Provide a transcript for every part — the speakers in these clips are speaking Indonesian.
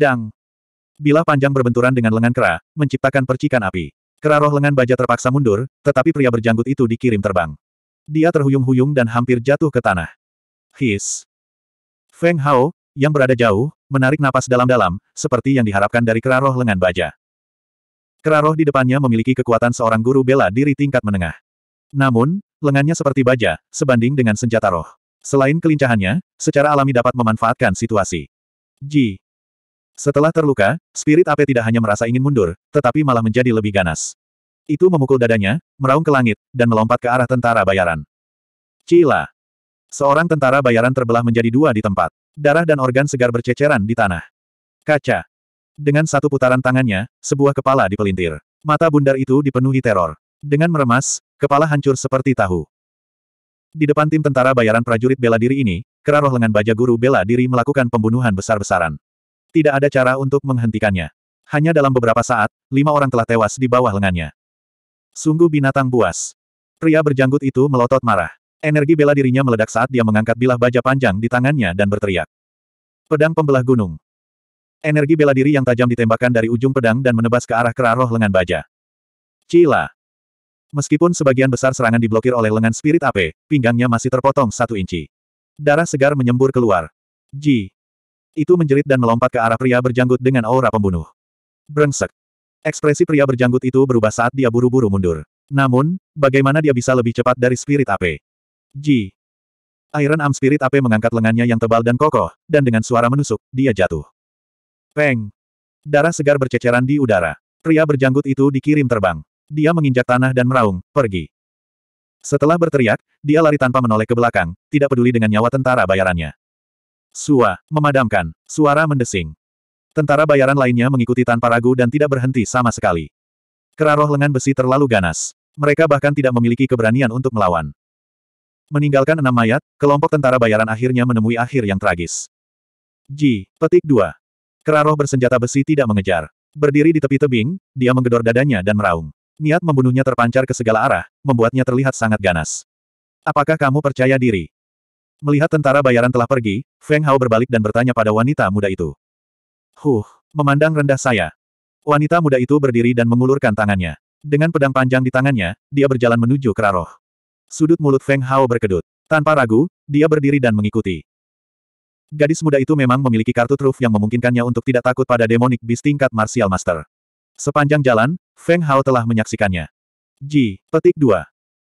Dang. Bilah panjang berbenturan dengan lengan kera, menciptakan percikan api. Kera roh lengan baja terpaksa mundur, tetapi pria berjanggut itu dikirim terbang. Dia terhuyung-huyung dan hampir jatuh ke tanah. His. Feng Hao, yang berada jauh, menarik napas dalam-dalam, seperti yang diharapkan dari kera roh lengan baja. Kera roh di depannya memiliki kekuatan seorang guru bela diri tingkat menengah. Namun, lengannya seperti baja, sebanding dengan senjata roh. Selain kelincahannya, secara alami dapat memanfaatkan situasi. Ji. Setelah terluka, spirit ape tidak hanya merasa ingin mundur, tetapi malah menjadi lebih ganas. Itu memukul dadanya, meraung ke langit, dan melompat ke arah tentara bayaran. Cila! Seorang tentara bayaran terbelah menjadi dua di tempat. Darah dan organ segar berceceran di tanah. Kaca. Dengan satu putaran tangannya, sebuah kepala dipelintir. Mata bundar itu dipenuhi teror. Dengan meremas, kepala hancur seperti tahu. Di depan tim tentara bayaran prajurit bela diri ini, kera roh lengan baja guru bela diri melakukan pembunuhan besar-besaran. Tidak ada cara untuk menghentikannya. Hanya dalam beberapa saat, lima orang telah tewas di bawah lengannya. Sungguh binatang buas. Pria berjanggut itu melotot marah. Energi bela dirinya meledak saat dia mengangkat bilah baja panjang di tangannya dan berteriak. Pedang pembelah gunung. Energi bela diri yang tajam ditembakkan dari ujung pedang dan menebas ke arah roh lengan baja. Cila. Meskipun sebagian besar serangan diblokir oleh lengan spirit AP, pinggangnya masih terpotong satu inci. Darah segar menyembur keluar. Ji. Itu menjerit dan melompat ke arah pria berjanggut dengan aura pembunuh. Brengsek. Ekspresi pria berjanggut itu berubah saat dia buru-buru mundur. Namun, bagaimana dia bisa lebih cepat dari spirit AP? Ji. Iron Arm Spirit AP mengangkat lengannya yang tebal dan kokoh, dan dengan suara menusuk, dia jatuh. Peng. Darah segar berceceran di udara. Pria berjanggut itu dikirim terbang. Dia menginjak tanah dan meraung, pergi. Setelah berteriak, dia lari tanpa menoleh ke belakang, tidak peduli dengan nyawa tentara bayarannya. Sua, memadamkan, suara mendesing. Tentara bayaran lainnya mengikuti tanpa ragu dan tidak berhenti sama sekali. Keraroh lengan besi terlalu ganas. Mereka bahkan tidak memiliki keberanian untuk melawan. Meninggalkan enam mayat, kelompok tentara bayaran akhirnya menemui akhir yang tragis. Ji, petik dua. Keraroh bersenjata besi tidak mengejar. Berdiri di tepi tebing, dia menggedor dadanya dan meraung. Niat membunuhnya terpancar ke segala arah, membuatnya terlihat sangat ganas. Apakah kamu percaya diri? Melihat tentara bayaran telah pergi, Feng Hao berbalik dan bertanya pada wanita muda itu. Huh, memandang rendah saya. Wanita muda itu berdiri dan mengulurkan tangannya. Dengan pedang panjang di tangannya, dia berjalan menuju Keraroh. Sudut mulut Feng Hao berkedut. Tanpa ragu, dia berdiri dan mengikuti. Gadis muda itu memang memiliki kartu truf yang memungkinkannya untuk tidak takut pada demonic beast tingkat martial master. Sepanjang jalan, Feng Hao telah menyaksikannya. Ji, petik dua.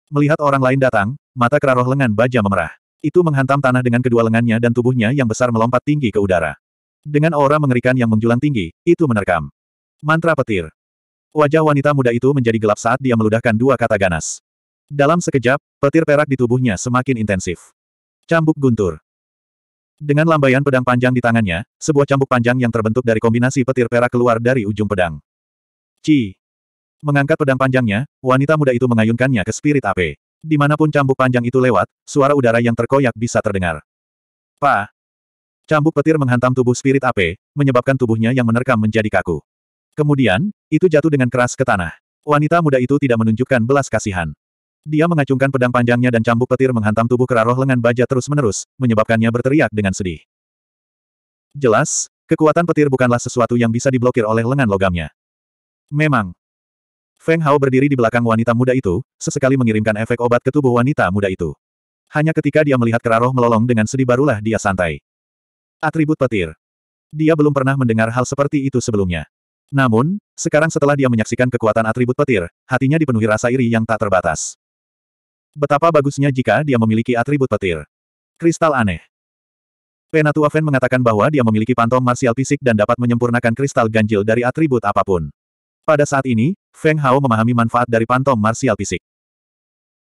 Melihat orang lain datang, mata keraroh lengan baja memerah. Itu menghantam tanah dengan kedua lengannya dan tubuhnya yang besar melompat tinggi ke udara. Dengan aura mengerikan yang menjulang tinggi, itu menerkam. Mantra petir. Wajah wanita muda itu menjadi gelap saat dia meludahkan dua kata ganas. Dalam sekejap, petir perak di tubuhnya semakin intensif. Cambuk guntur. Dengan lambaian pedang panjang di tangannya, sebuah cambuk panjang yang terbentuk dari kombinasi petir perak keluar dari ujung pedang. Ci. Mengangkat pedang panjangnya, wanita muda itu mengayunkannya ke spirit api. Dimanapun cambuk panjang itu lewat, suara udara yang terkoyak bisa terdengar. Pa! Cambuk petir menghantam tubuh spirit Ape, menyebabkan tubuhnya yang menerkam menjadi kaku. Kemudian, itu jatuh dengan keras ke tanah. Wanita muda itu tidak menunjukkan belas kasihan. Dia mengacungkan pedang panjangnya dan cambuk petir menghantam tubuh roh lengan baja terus-menerus, menyebabkannya berteriak dengan sedih. Jelas, kekuatan petir bukanlah sesuatu yang bisa diblokir oleh lengan logamnya. Memang, Feng Hao berdiri di belakang wanita muda itu, sesekali mengirimkan efek obat ke tubuh wanita muda itu. Hanya ketika dia melihat Keraroh melolong dengan sedih barulah dia santai. Atribut petir. Dia belum pernah mendengar hal seperti itu sebelumnya. Namun, sekarang setelah dia menyaksikan kekuatan atribut petir, hatinya dipenuhi rasa iri yang tak terbatas. Betapa bagusnya jika dia memiliki atribut petir. Kristal aneh. Penatua Fen mengatakan bahwa dia memiliki pantom marsial fisik dan dapat menyempurnakan kristal ganjil dari atribut apapun. Pada saat ini, Feng Hao memahami manfaat dari pantom marsial fisik.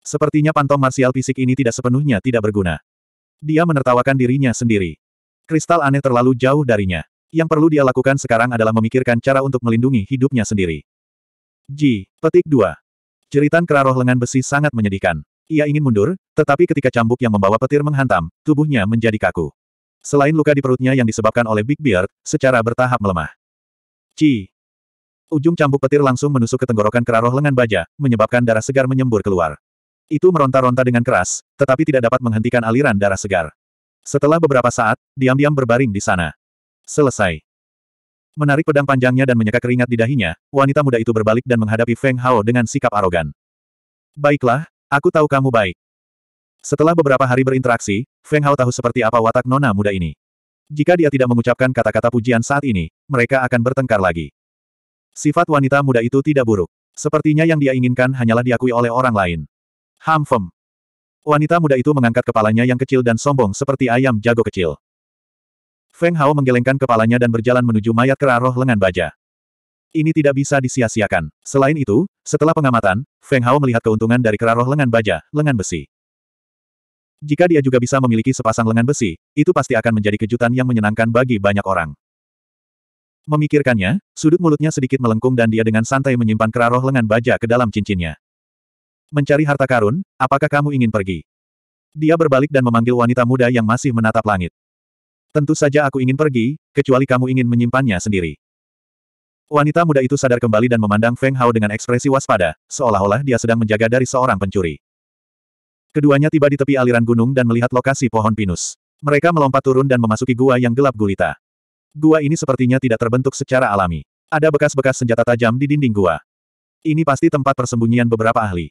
Sepertinya pantom marsial fisik ini tidak sepenuhnya tidak berguna. Dia menertawakan dirinya sendiri. Kristal aneh terlalu jauh darinya. Yang perlu dia lakukan sekarang adalah memikirkan cara untuk melindungi hidupnya sendiri. Ji, petik 2. Jeritan keraroh lengan besi sangat menyedihkan. Ia ingin mundur, tetapi ketika cambuk yang membawa petir menghantam, tubuhnya menjadi kaku. Selain luka di perutnya yang disebabkan oleh Big Beard, secara bertahap melemah. Ci, Ujung cambuk petir langsung menusuk ke tenggorokan keraroh lengan baja, menyebabkan darah segar menyembur keluar. Itu meronta-ronta dengan keras, tetapi tidak dapat menghentikan aliran darah segar. Setelah beberapa saat, diam-diam berbaring di sana. Selesai. Menarik pedang panjangnya dan menyeka keringat di dahinya, wanita muda itu berbalik dan menghadapi Feng Hao dengan sikap arogan. Baiklah, aku tahu kamu baik. Setelah beberapa hari berinteraksi, Feng Hao tahu seperti apa watak nona muda ini. Jika dia tidak mengucapkan kata-kata pujian saat ini, mereka akan bertengkar lagi. Sifat wanita muda itu tidak buruk. Sepertinya yang dia inginkan hanyalah diakui oleh orang lain. Hamfem. Wanita muda itu mengangkat kepalanya yang kecil dan sombong seperti ayam jago kecil. Feng Hao menggelengkan kepalanya dan berjalan menuju mayat kera roh lengan baja. Ini tidak bisa disia-siakan. Selain itu, setelah pengamatan, Feng Hao melihat keuntungan dari kera roh lengan baja, lengan besi. Jika dia juga bisa memiliki sepasang lengan besi, itu pasti akan menjadi kejutan yang menyenangkan bagi banyak orang. Memikirkannya, sudut mulutnya sedikit melengkung dan dia dengan santai menyimpan keraroh lengan baja ke dalam cincinnya. Mencari harta karun, apakah kamu ingin pergi? Dia berbalik dan memanggil wanita muda yang masih menatap langit. Tentu saja aku ingin pergi, kecuali kamu ingin menyimpannya sendiri. Wanita muda itu sadar kembali dan memandang Feng Hao dengan ekspresi waspada, seolah-olah dia sedang menjaga dari seorang pencuri. Keduanya tiba di tepi aliran gunung dan melihat lokasi pohon pinus. Mereka melompat turun dan memasuki gua yang gelap gulita. Gua ini sepertinya tidak terbentuk secara alami. Ada bekas-bekas senjata tajam di dinding gua. Ini pasti tempat persembunyian beberapa ahli.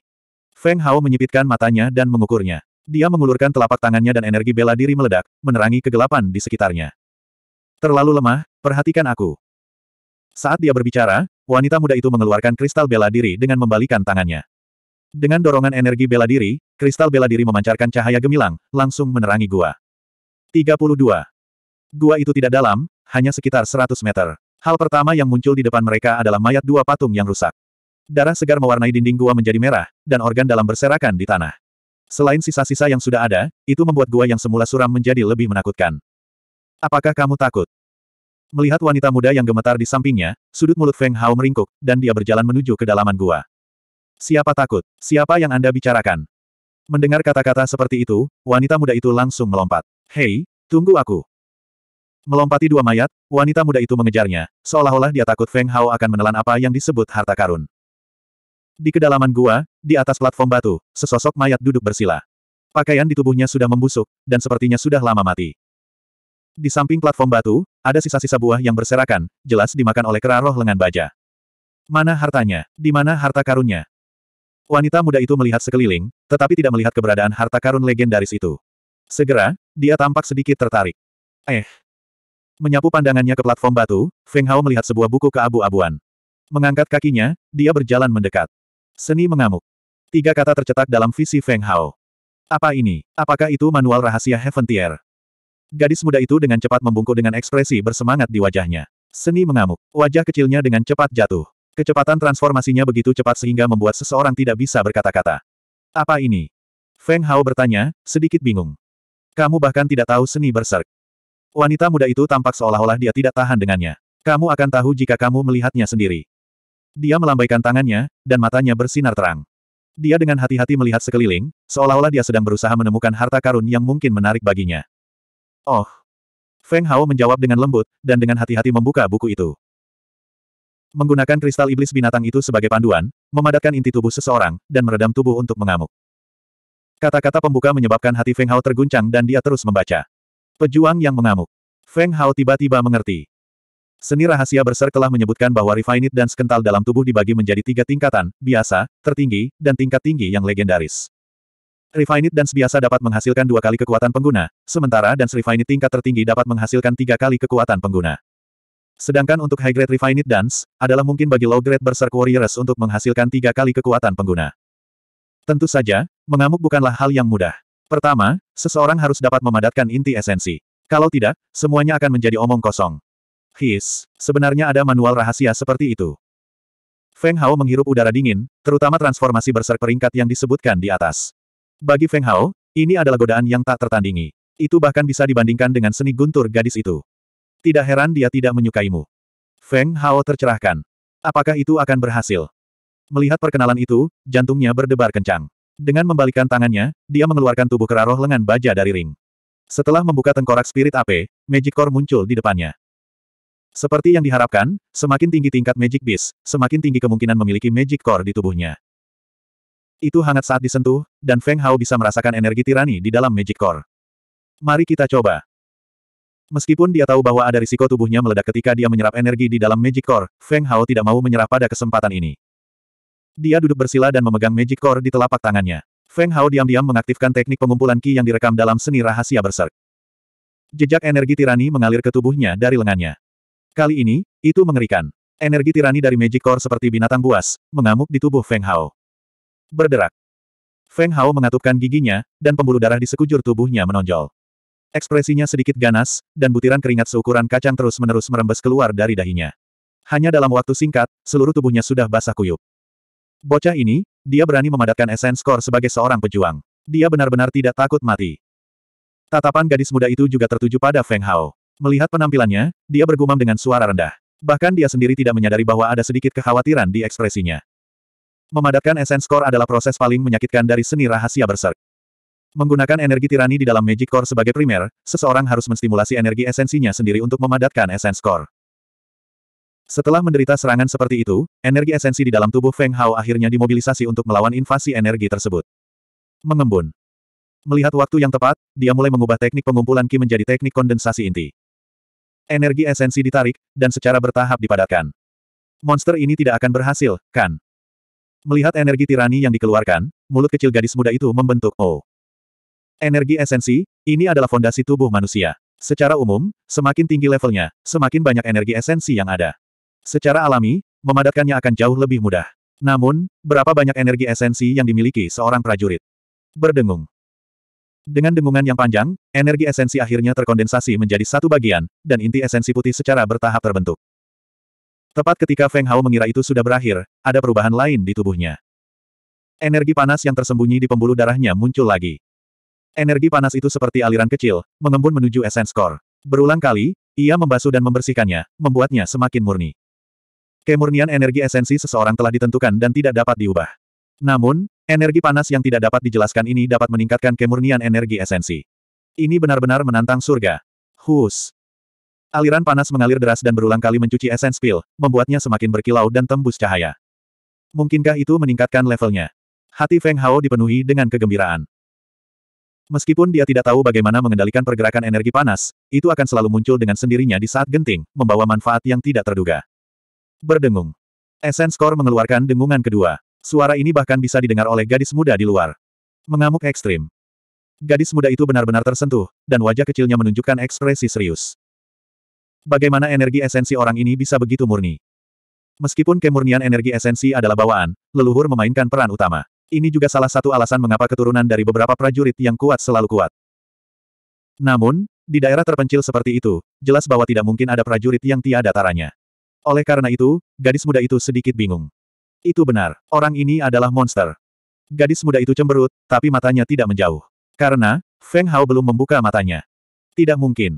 Feng Hao menyipitkan matanya dan mengukurnya. Dia mengulurkan telapak tangannya dan energi bela diri meledak, menerangi kegelapan di sekitarnya. Terlalu lemah, perhatikan aku. Saat dia berbicara, wanita muda itu mengeluarkan kristal bela diri dengan membalikan tangannya. Dengan dorongan energi bela diri, kristal bela diri memancarkan cahaya gemilang, langsung menerangi gua. 32. Gua itu tidak dalam, hanya sekitar 100 meter. Hal pertama yang muncul di depan mereka adalah mayat dua patung yang rusak. Darah segar mewarnai dinding gua menjadi merah, dan organ dalam berserakan di tanah. Selain sisa-sisa yang sudah ada, itu membuat gua yang semula suram menjadi lebih menakutkan. Apakah kamu takut? Melihat wanita muda yang gemetar di sampingnya, sudut mulut Feng Hao meringkuk, dan dia berjalan menuju kedalaman gua. Siapa takut? Siapa yang Anda bicarakan? Mendengar kata-kata seperti itu, wanita muda itu langsung melompat. Hei, tunggu aku. Melompati dua mayat, wanita muda itu mengejarnya, seolah-olah dia takut Feng Hao akan menelan apa yang disebut harta karun. Di kedalaman gua, di atas platform batu, sesosok mayat duduk bersila. Pakaian di tubuhnya sudah membusuk, dan sepertinya sudah lama mati. Di samping platform batu, ada sisa-sisa buah yang berserakan, jelas dimakan oleh kera roh lengan baja. Mana hartanya? Di mana harta karunnya? Wanita muda itu melihat sekeliling, tetapi tidak melihat keberadaan harta karun legendaris itu. Segera, dia tampak sedikit tertarik. Eh, Menyapu pandangannya ke platform batu, Feng Hao melihat sebuah buku keabu-abuan. Mengangkat kakinya, dia berjalan mendekat. Seni mengamuk. Tiga kata tercetak dalam visi Feng Hao. Apa ini? Apakah itu manual rahasia Heaven Tier? Gadis muda itu dengan cepat membungkuk dengan ekspresi bersemangat di wajahnya. Seni mengamuk. Wajah kecilnya dengan cepat jatuh. Kecepatan transformasinya begitu cepat sehingga membuat seseorang tidak bisa berkata-kata. Apa ini? Feng Hao bertanya, sedikit bingung. Kamu bahkan tidak tahu seni berserk. Wanita muda itu tampak seolah-olah dia tidak tahan dengannya. Kamu akan tahu jika kamu melihatnya sendiri. Dia melambaikan tangannya, dan matanya bersinar terang. Dia dengan hati-hati melihat sekeliling, seolah-olah dia sedang berusaha menemukan harta karun yang mungkin menarik baginya. Oh. Feng Hao menjawab dengan lembut, dan dengan hati-hati membuka buku itu. Menggunakan kristal iblis binatang itu sebagai panduan, memadatkan inti tubuh seseorang, dan meredam tubuh untuk mengamuk. Kata-kata pembuka menyebabkan hati Feng Hao terguncang dan dia terus membaca. Pejuang yang mengamuk. Feng Hao tiba-tiba mengerti. Seni rahasia berser telah menyebutkan bahwa refinite dan sekental dalam tubuh dibagi menjadi tiga tingkatan, biasa, tertinggi, dan tingkat tinggi yang legendaris. Refinite dan biasa dapat menghasilkan dua kali kekuatan pengguna, sementara dan refinite tingkat tertinggi dapat menghasilkan tiga kali kekuatan pengguna. Sedangkan untuk high-grade refinite dance, adalah mungkin bagi low-grade berserk warriors untuk menghasilkan tiga kali kekuatan pengguna. Tentu saja, mengamuk bukanlah hal yang mudah. Pertama, seseorang harus dapat memadatkan inti esensi. Kalau tidak, semuanya akan menjadi omong kosong. His, sebenarnya ada manual rahasia seperti itu. Feng Hao menghirup udara dingin, terutama transformasi berserk peringkat yang disebutkan di atas. Bagi Feng Hao, ini adalah godaan yang tak tertandingi. Itu bahkan bisa dibandingkan dengan seni guntur gadis itu. Tidak heran dia tidak menyukaimu. Feng Hao tercerahkan. Apakah itu akan berhasil? Melihat perkenalan itu, jantungnya berdebar kencang. Dengan membalikkan tangannya, dia mengeluarkan tubuh kera roh lengan baja dari ring. Setelah membuka tengkorak spirit AP, Magic Core muncul di depannya. Seperti yang diharapkan, semakin tinggi tingkat Magic Beast, semakin tinggi kemungkinan memiliki Magic Core di tubuhnya. Itu hangat saat disentuh, dan Feng Hao bisa merasakan energi tirani di dalam Magic Core. Mari kita coba. Meskipun dia tahu bahwa ada risiko tubuhnya meledak ketika dia menyerap energi di dalam Magic Core, Feng Hao tidak mau menyerah pada kesempatan ini. Dia duduk bersila dan memegang Magic Core di telapak tangannya. Feng Hao diam-diam mengaktifkan teknik pengumpulan Ki yang direkam dalam seni rahasia berserk. Jejak energi tirani mengalir ke tubuhnya dari lengannya. Kali ini, itu mengerikan. Energi tirani dari Magic Core seperti binatang buas, mengamuk di tubuh Feng Hao. Berderak. Feng Hao mengatupkan giginya, dan pembuluh darah di sekujur tubuhnya menonjol. Ekspresinya sedikit ganas, dan butiran keringat seukuran kacang terus-menerus merembes keluar dari dahinya. Hanya dalam waktu singkat, seluruh tubuhnya sudah basah kuyup. Bocah ini, dia berani memadatkan esens skor sebagai seorang pejuang. Dia benar-benar tidak takut mati. Tatapan gadis muda itu juga tertuju pada Feng Hao. Melihat penampilannya, dia bergumam dengan suara rendah. Bahkan dia sendiri tidak menyadari bahwa ada sedikit kekhawatiran di ekspresinya. Memadatkan esens skor adalah proses paling menyakitkan dari seni rahasia berserk. Menggunakan energi tirani di dalam Magic Core sebagai primer, seseorang harus menstimulasi energi esensinya sendiri untuk memadatkan esens core. Setelah menderita serangan seperti itu, energi esensi di dalam tubuh Feng Hao akhirnya dimobilisasi untuk melawan invasi energi tersebut. Mengembun. Melihat waktu yang tepat, dia mulai mengubah teknik pengumpulan Ki menjadi teknik kondensasi inti. Energi esensi ditarik, dan secara bertahap dipadatkan. Monster ini tidak akan berhasil, kan? Melihat energi tirani yang dikeluarkan, mulut kecil gadis muda itu membentuk O. Oh. Energi esensi, ini adalah fondasi tubuh manusia. Secara umum, semakin tinggi levelnya, semakin banyak energi esensi yang ada. Secara alami, memadatkannya akan jauh lebih mudah. Namun, berapa banyak energi esensi yang dimiliki seorang prajurit? Berdengung. Dengan dengungan yang panjang, energi esensi akhirnya terkondensasi menjadi satu bagian, dan inti esensi putih secara bertahap terbentuk. Tepat ketika Feng Hao mengira itu sudah berakhir, ada perubahan lain di tubuhnya. Energi panas yang tersembunyi di pembuluh darahnya muncul lagi. Energi panas itu seperti aliran kecil, mengembun menuju esens core. Berulang kali, ia membasuh dan membersihkannya, membuatnya semakin murni. Kemurnian energi esensi seseorang telah ditentukan dan tidak dapat diubah. Namun, energi panas yang tidak dapat dijelaskan ini dapat meningkatkan kemurnian energi esensi. Ini benar-benar menantang surga. Hus. Aliran panas mengalir deras dan berulang kali mencuci esens pil, membuatnya semakin berkilau dan tembus cahaya. Mungkinkah itu meningkatkan levelnya? Hati Feng Hao dipenuhi dengan kegembiraan. Meskipun dia tidak tahu bagaimana mengendalikan pergerakan energi panas, itu akan selalu muncul dengan sendirinya di saat genting, membawa manfaat yang tidak terduga berdengung. Essence Core mengeluarkan dengungan kedua. Suara ini bahkan bisa didengar oleh gadis muda di luar. Mengamuk ekstrim. Gadis muda itu benar-benar tersentuh, dan wajah kecilnya menunjukkan ekspresi serius. Bagaimana energi esensi orang ini bisa begitu murni? Meskipun kemurnian energi esensi adalah bawaan, leluhur memainkan peran utama. Ini juga salah satu alasan mengapa keturunan dari beberapa prajurit yang kuat selalu kuat. Namun, di daerah terpencil seperti itu, jelas bahwa tidak mungkin ada prajurit yang tiada taranya. Oleh karena itu, gadis muda itu sedikit bingung. Itu benar, orang ini adalah monster. Gadis muda itu cemberut, tapi matanya tidak menjauh. Karena, Feng Hao belum membuka matanya. Tidak mungkin.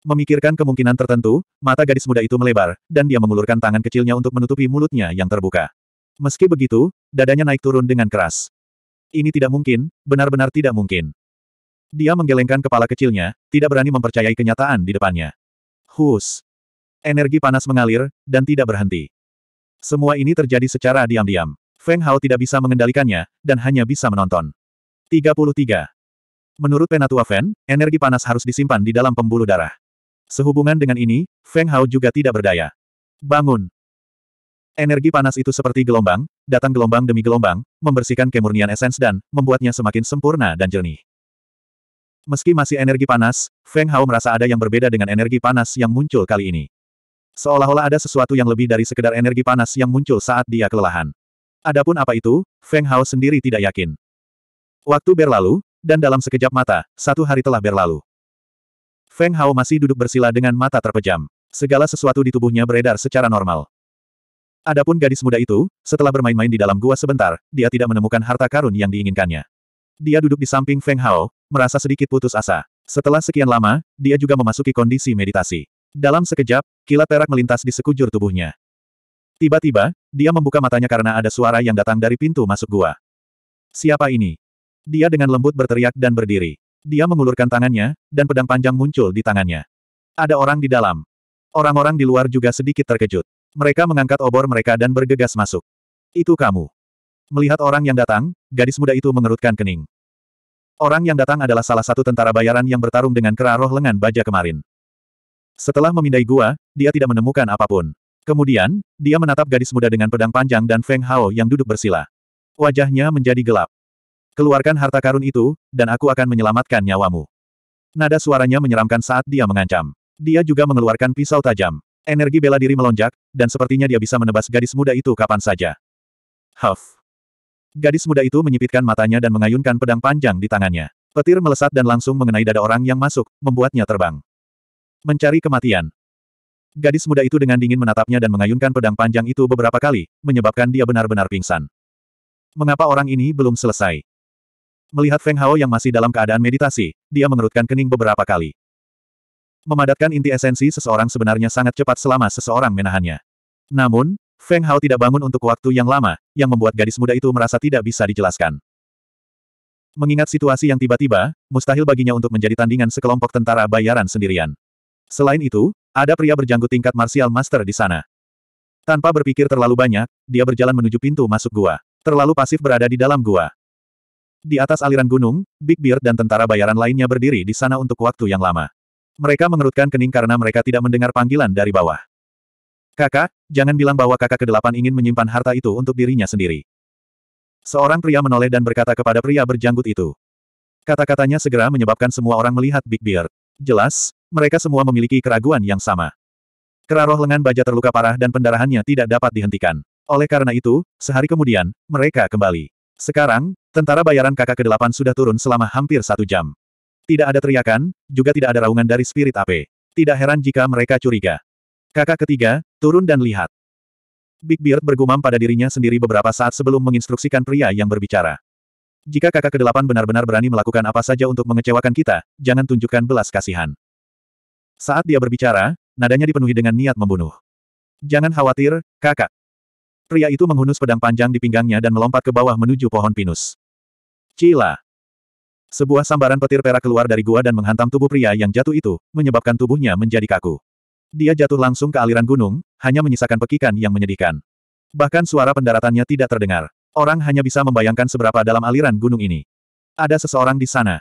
Memikirkan kemungkinan tertentu, mata gadis muda itu melebar, dan dia mengulurkan tangan kecilnya untuk menutupi mulutnya yang terbuka. Meski begitu, dadanya naik turun dengan keras. Ini tidak mungkin, benar-benar tidak mungkin. Dia menggelengkan kepala kecilnya, tidak berani mempercayai kenyataan di depannya. Hus. Energi panas mengalir, dan tidak berhenti. Semua ini terjadi secara diam-diam. Feng Hao tidak bisa mengendalikannya, dan hanya bisa menonton. 33. Menurut Penatua Feng, energi panas harus disimpan di dalam pembuluh darah. Sehubungan dengan ini, Feng Hao juga tidak berdaya. Bangun! Energi panas itu seperti gelombang, datang gelombang demi gelombang, membersihkan kemurnian esens dan membuatnya semakin sempurna dan jernih. Meski masih energi panas, Feng Hao merasa ada yang berbeda dengan energi panas yang muncul kali ini. Seolah-olah ada sesuatu yang lebih dari sekedar energi panas yang muncul saat dia kelelahan. Adapun apa itu, Feng Hao sendiri tidak yakin. Waktu berlalu, dan dalam sekejap mata, satu hari telah berlalu. Feng Hao masih duduk bersila dengan mata terpejam. Segala sesuatu di tubuhnya beredar secara normal. Adapun gadis muda itu, setelah bermain-main di dalam gua sebentar, dia tidak menemukan harta karun yang diinginkannya. Dia duduk di samping Feng Hao, merasa sedikit putus asa. Setelah sekian lama, dia juga memasuki kondisi meditasi. Dalam sekejap, kilat perak melintas di sekujur tubuhnya. Tiba-tiba, dia membuka matanya karena ada suara yang datang dari pintu masuk gua. Siapa ini? Dia dengan lembut berteriak dan berdiri. Dia mengulurkan tangannya, dan pedang panjang muncul di tangannya. Ada orang di dalam. Orang-orang di luar juga sedikit terkejut. Mereka mengangkat obor mereka dan bergegas masuk. Itu kamu. Melihat orang yang datang, gadis muda itu mengerutkan kening. Orang yang datang adalah salah satu tentara bayaran yang bertarung dengan kera roh lengan baja kemarin. Setelah memindai gua, dia tidak menemukan apapun. Kemudian, dia menatap gadis muda dengan pedang panjang dan Feng Hao yang duduk bersila. Wajahnya menjadi gelap. Keluarkan harta karun itu, dan aku akan menyelamatkan nyawamu. Nada suaranya menyeramkan saat dia mengancam. Dia juga mengeluarkan pisau tajam. Energi bela diri melonjak, dan sepertinya dia bisa menebas gadis muda itu kapan saja. Huff. Gadis muda itu menyipitkan matanya dan mengayunkan pedang panjang di tangannya. Petir melesat dan langsung mengenai dada orang yang masuk, membuatnya terbang. Mencari kematian. Gadis muda itu dengan dingin menatapnya dan mengayunkan pedang panjang itu beberapa kali, menyebabkan dia benar-benar pingsan. Mengapa orang ini belum selesai? Melihat Feng Hao yang masih dalam keadaan meditasi, dia mengerutkan kening beberapa kali. Memadatkan inti esensi seseorang sebenarnya sangat cepat selama seseorang menahannya. Namun, Feng Hao tidak bangun untuk waktu yang lama, yang membuat gadis muda itu merasa tidak bisa dijelaskan. Mengingat situasi yang tiba-tiba, mustahil baginya untuk menjadi tandingan sekelompok tentara bayaran sendirian. Selain itu, ada pria berjanggut tingkat martial master di sana. Tanpa berpikir terlalu banyak, dia berjalan menuju pintu masuk gua. Terlalu pasif berada di dalam gua. Di atas aliran gunung, Big Beard dan tentara bayaran lainnya berdiri di sana untuk waktu yang lama. Mereka mengerutkan kening karena mereka tidak mendengar panggilan dari bawah. Kakak, jangan bilang bahwa kakak kedelapan ingin menyimpan harta itu untuk dirinya sendiri. Seorang pria menoleh dan berkata kepada pria berjanggut itu. Kata-katanya segera menyebabkan semua orang melihat Big Beard. Jelas, mereka semua memiliki keraguan yang sama. Keraroh lengan baja terluka parah dan pendarahannya tidak dapat dihentikan. Oleh karena itu, sehari kemudian, mereka kembali. Sekarang, tentara bayaran kakak ke-8 sudah turun selama hampir satu jam. Tidak ada teriakan, juga tidak ada raungan dari spirit AP. Tidak heran jika mereka curiga. Kakak ketiga, turun dan lihat. Big Beard bergumam pada dirinya sendiri beberapa saat sebelum menginstruksikan pria yang berbicara. Jika kakak ke-8 benar-benar berani melakukan apa saja untuk mengecewakan kita, jangan tunjukkan belas kasihan. Saat dia berbicara, nadanya dipenuhi dengan niat membunuh. Jangan khawatir, kakak. Pria itu menghunus pedang panjang di pinggangnya dan melompat ke bawah menuju pohon pinus. Cila. Sebuah sambaran petir perak keluar dari gua dan menghantam tubuh pria yang jatuh itu, menyebabkan tubuhnya menjadi kaku. Dia jatuh langsung ke aliran gunung, hanya menyisakan pekikan yang menyedihkan. Bahkan suara pendaratannya tidak terdengar. Orang hanya bisa membayangkan seberapa dalam aliran gunung ini. Ada seseorang di sana.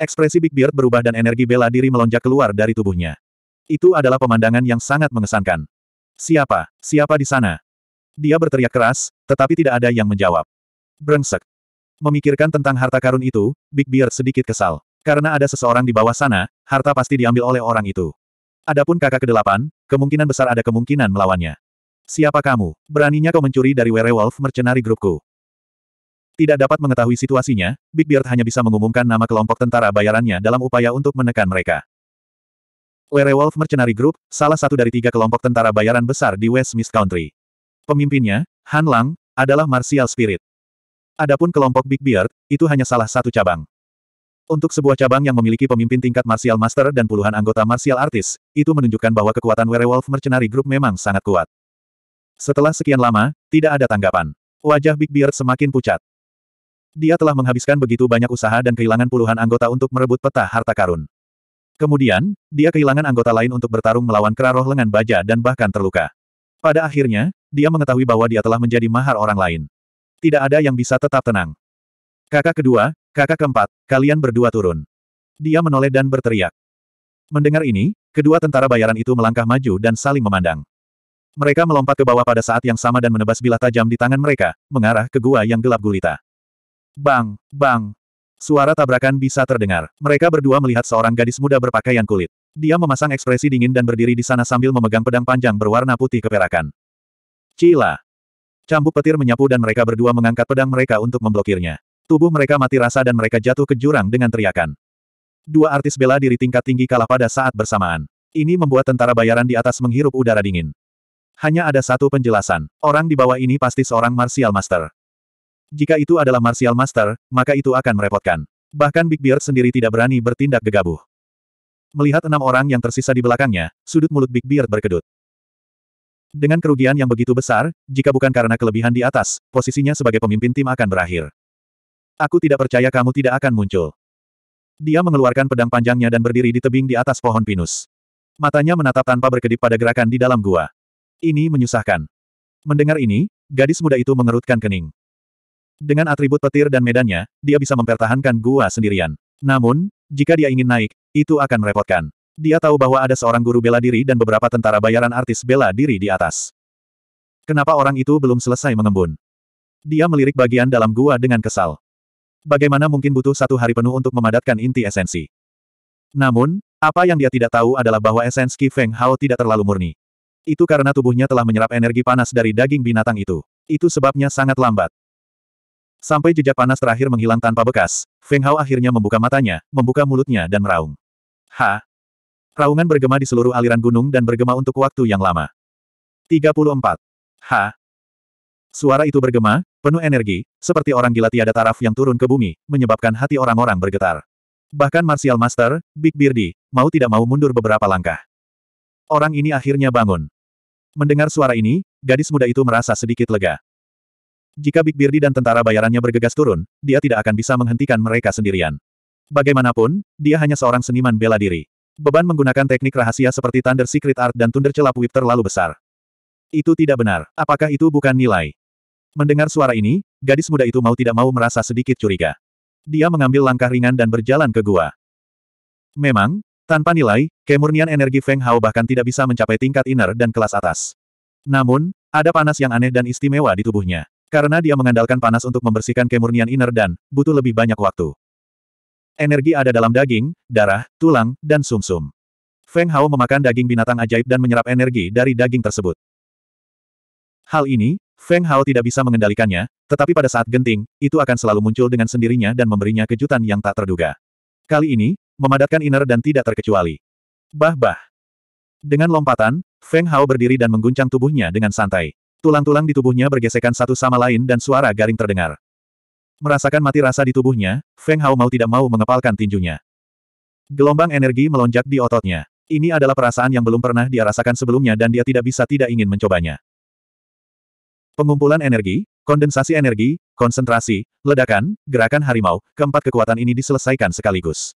Ekspresi Big Beard berubah dan energi bela diri melonjak keluar dari tubuhnya. Itu adalah pemandangan yang sangat mengesankan. Siapa? Siapa di sana? Dia berteriak keras, tetapi tidak ada yang menjawab. Brengsek. Memikirkan tentang harta karun itu, Big Beard sedikit kesal. Karena ada seseorang di bawah sana, harta pasti diambil oleh orang itu. Adapun kakak kedelapan, kemungkinan besar ada kemungkinan melawannya. Siapa kamu? Beraninya kau mencuri dari werewolf mercenary grupku. Tidak dapat mengetahui situasinya, Big Beard hanya bisa mengumumkan nama kelompok tentara bayarannya dalam upaya untuk menekan mereka. Werewolf Mercenary Group, salah satu dari tiga kelompok tentara bayaran besar di West Mist Country. Pemimpinnya, Han Lang, adalah Martial Spirit. Adapun kelompok Big Beard, itu hanya salah satu cabang. Untuk sebuah cabang yang memiliki pemimpin tingkat Martial Master dan puluhan anggota Martial Artis, itu menunjukkan bahwa kekuatan Werewolf Mercenary Group memang sangat kuat. Setelah sekian lama, tidak ada tanggapan. Wajah Big Beard semakin pucat. Dia telah menghabiskan begitu banyak usaha dan kehilangan puluhan anggota untuk merebut peta harta karun. Kemudian, dia kehilangan anggota lain untuk bertarung melawan roh lengan baja dan bahkan terluka. Pada akhirnya, dia mengetahui bahwa dia telah menjadi mahar orang lain. Tidak ada yang bisa tetap tenang. Kakak kedua, kakak keempat, kalian berdua turun. Dia menoleh dan berteriak. Mendengar ini, kedua tentara bayaran itu melangkah maju dan saling memandang. Mereka melompat ke bawah pada saat yang sama dan menebas bilah tajam di tangan mereka, mengarah ke gua yang gelap gulita. Bang, bang. Suara tabrakan bisa terdengar. Mereka berdua melihat seorang gadis muda berpakaian kulit. Dia memasang ekspresi dingin dan berdiri di sana sambil memegang pedang panjang berwarna putih keperakan. Cila. Cambuk petir menyapu dan mereka berdua mengangkat pedang mereka untuk memblokirnya. Tubuh mereka mati rasa dan mereka jatuh ke jurang dengan teriakan. Dua artis bela diri tingkat tinggi kalah pada saat bersamaan. Ini membuat tentara bayaran di atas menghirup udara dingin. Hanya ada satu penjelasan. Orang di bawah ini pasti seorang martial master. Jika itu adalah Martial Master, maka itu akan merepotkan. Bahkan Big Beard sendiri tidak berani bertindak gegabah. Melihat enam orang yang tersisa di belakangnya, sudut mulut Big Beard berkedut. Dengan kerugian yang begitu besar, jika bukan karena kelebihan di atas, posisinya sebagai pemimpin tim akan berakhir. Aku tidak percaya kamu tidak akan muncul. Dia mengeluarkan pedang panjangnya dan berdiri di tebing di atas pohon pinus. Matanya menatap tanpa berkedip pada gerakan di dalam gua. Ini menyusahkan. Mendengar ini, gadis muda itu mengerutkan kening. Dengan atribut petir dan medannya, dia bisa mempertahankan gua sendirian. Namun, jika dia ingin naik, itu akan merepotkan. Dia tahu bahwa ada seorang guru bela diri dan beberapa tentara bayaran artis bela diri di atas. Kenapa orang itu belum selesai mengembun? Dia melirik bagian dalam gua dengan kesal. Bagaimana mungkin butuh satu hari penuh untuk memadatkan inti esensi? Namun, apa yang dia tidak tahu adalah bahwa esensi Ki Feng Hao tidak terlalu murni. Itu karena tubuhnya telah menyerap energi panas dari daging binatang itu. Itu sebabnya sangat lambat. Sampai jejak panas terakhir menghilang tanpa bekas, Feng Hao akhirnya membuka matanya, membuka mulutnya dan meraung. Ha! Raungan bergema di seluruh aliran gunung dan bergema untuk waktu yang lama. 34. Ha! Suara itu bergema, penuh energi, seperti orang gila tiada taraf yang turun ke bumi, menyebabkan hati orang-orang bergetar. Bahkan Martial Master, Big Beardy, mau tidak mau mundur beberapa langkah. Orang ini akhirnya bangun. Mendengar suara ini, gadis muda itu merasa sedikit lega. Jika Big Birdi dan tentara bayarannya bergegas turun, dia tidak akan bisa menghentikan mereka sendirian. Bagaimanapun, dia hanya seorang seniman bela diri. Beban menggunakan teknik rahasia seperti Thunder Secret Art dan Thunder Celap Whip terlalu besar. Itu tidak benar. Apakah itu bukan nilai? Mendengar suara ini, gadis muda itu mau tidak mau merasa sedikit curiga. Dia mengambil langkah ringan dan berjalan ke gua. Memang, tanpa nilai, kemurnian energi Feng Hao bahkan tidak bisa mencapai tingkat inner dan kelas atas. Namun, ada panas yang aneh dan istimewa di tubuhnya. Karena dia mengandalkan panas untuk membersihkan kemurnian inner dan butuh lebih banyak waktu. Energi ada dalam daging, darah, tulang, dan sumsum. -sum. Feng Hao memakan daging binatang ajaib dan menyerap energi dari daging tersebut. Hal ini, Feng Hao tidak bisa mengendalikannya, tetapi pada saat genting, itu akan selalu muncul dengan sendirinya dan memberinya kejutan yang tak terduga. Kali ini, memadatkan inner dan tidak terkecuali. Bah-bah. Dengan lompatan, Feng Hao berdiri dan mengguncang tubuhnya dengan santai. Tulang-tulang di tubuhnya bergesekan satu sama lain dan suara garing terdengar. Merasakan mati rasa di tubuhnya, Feng Hao mau tidak mau mengepalkan tinjunya. Gelombang energi melonjak di ototnya. Ini adalah perasaan yang belum pernah dia rasakan sebelumnya dan dia tidak bisa tidak ingin mencobanya. Pengumpulan energi, kondensasi energi, konsentrasi, ledakan, gerakan harimau, keempat kekuatan ini diselesaikan sekaligus.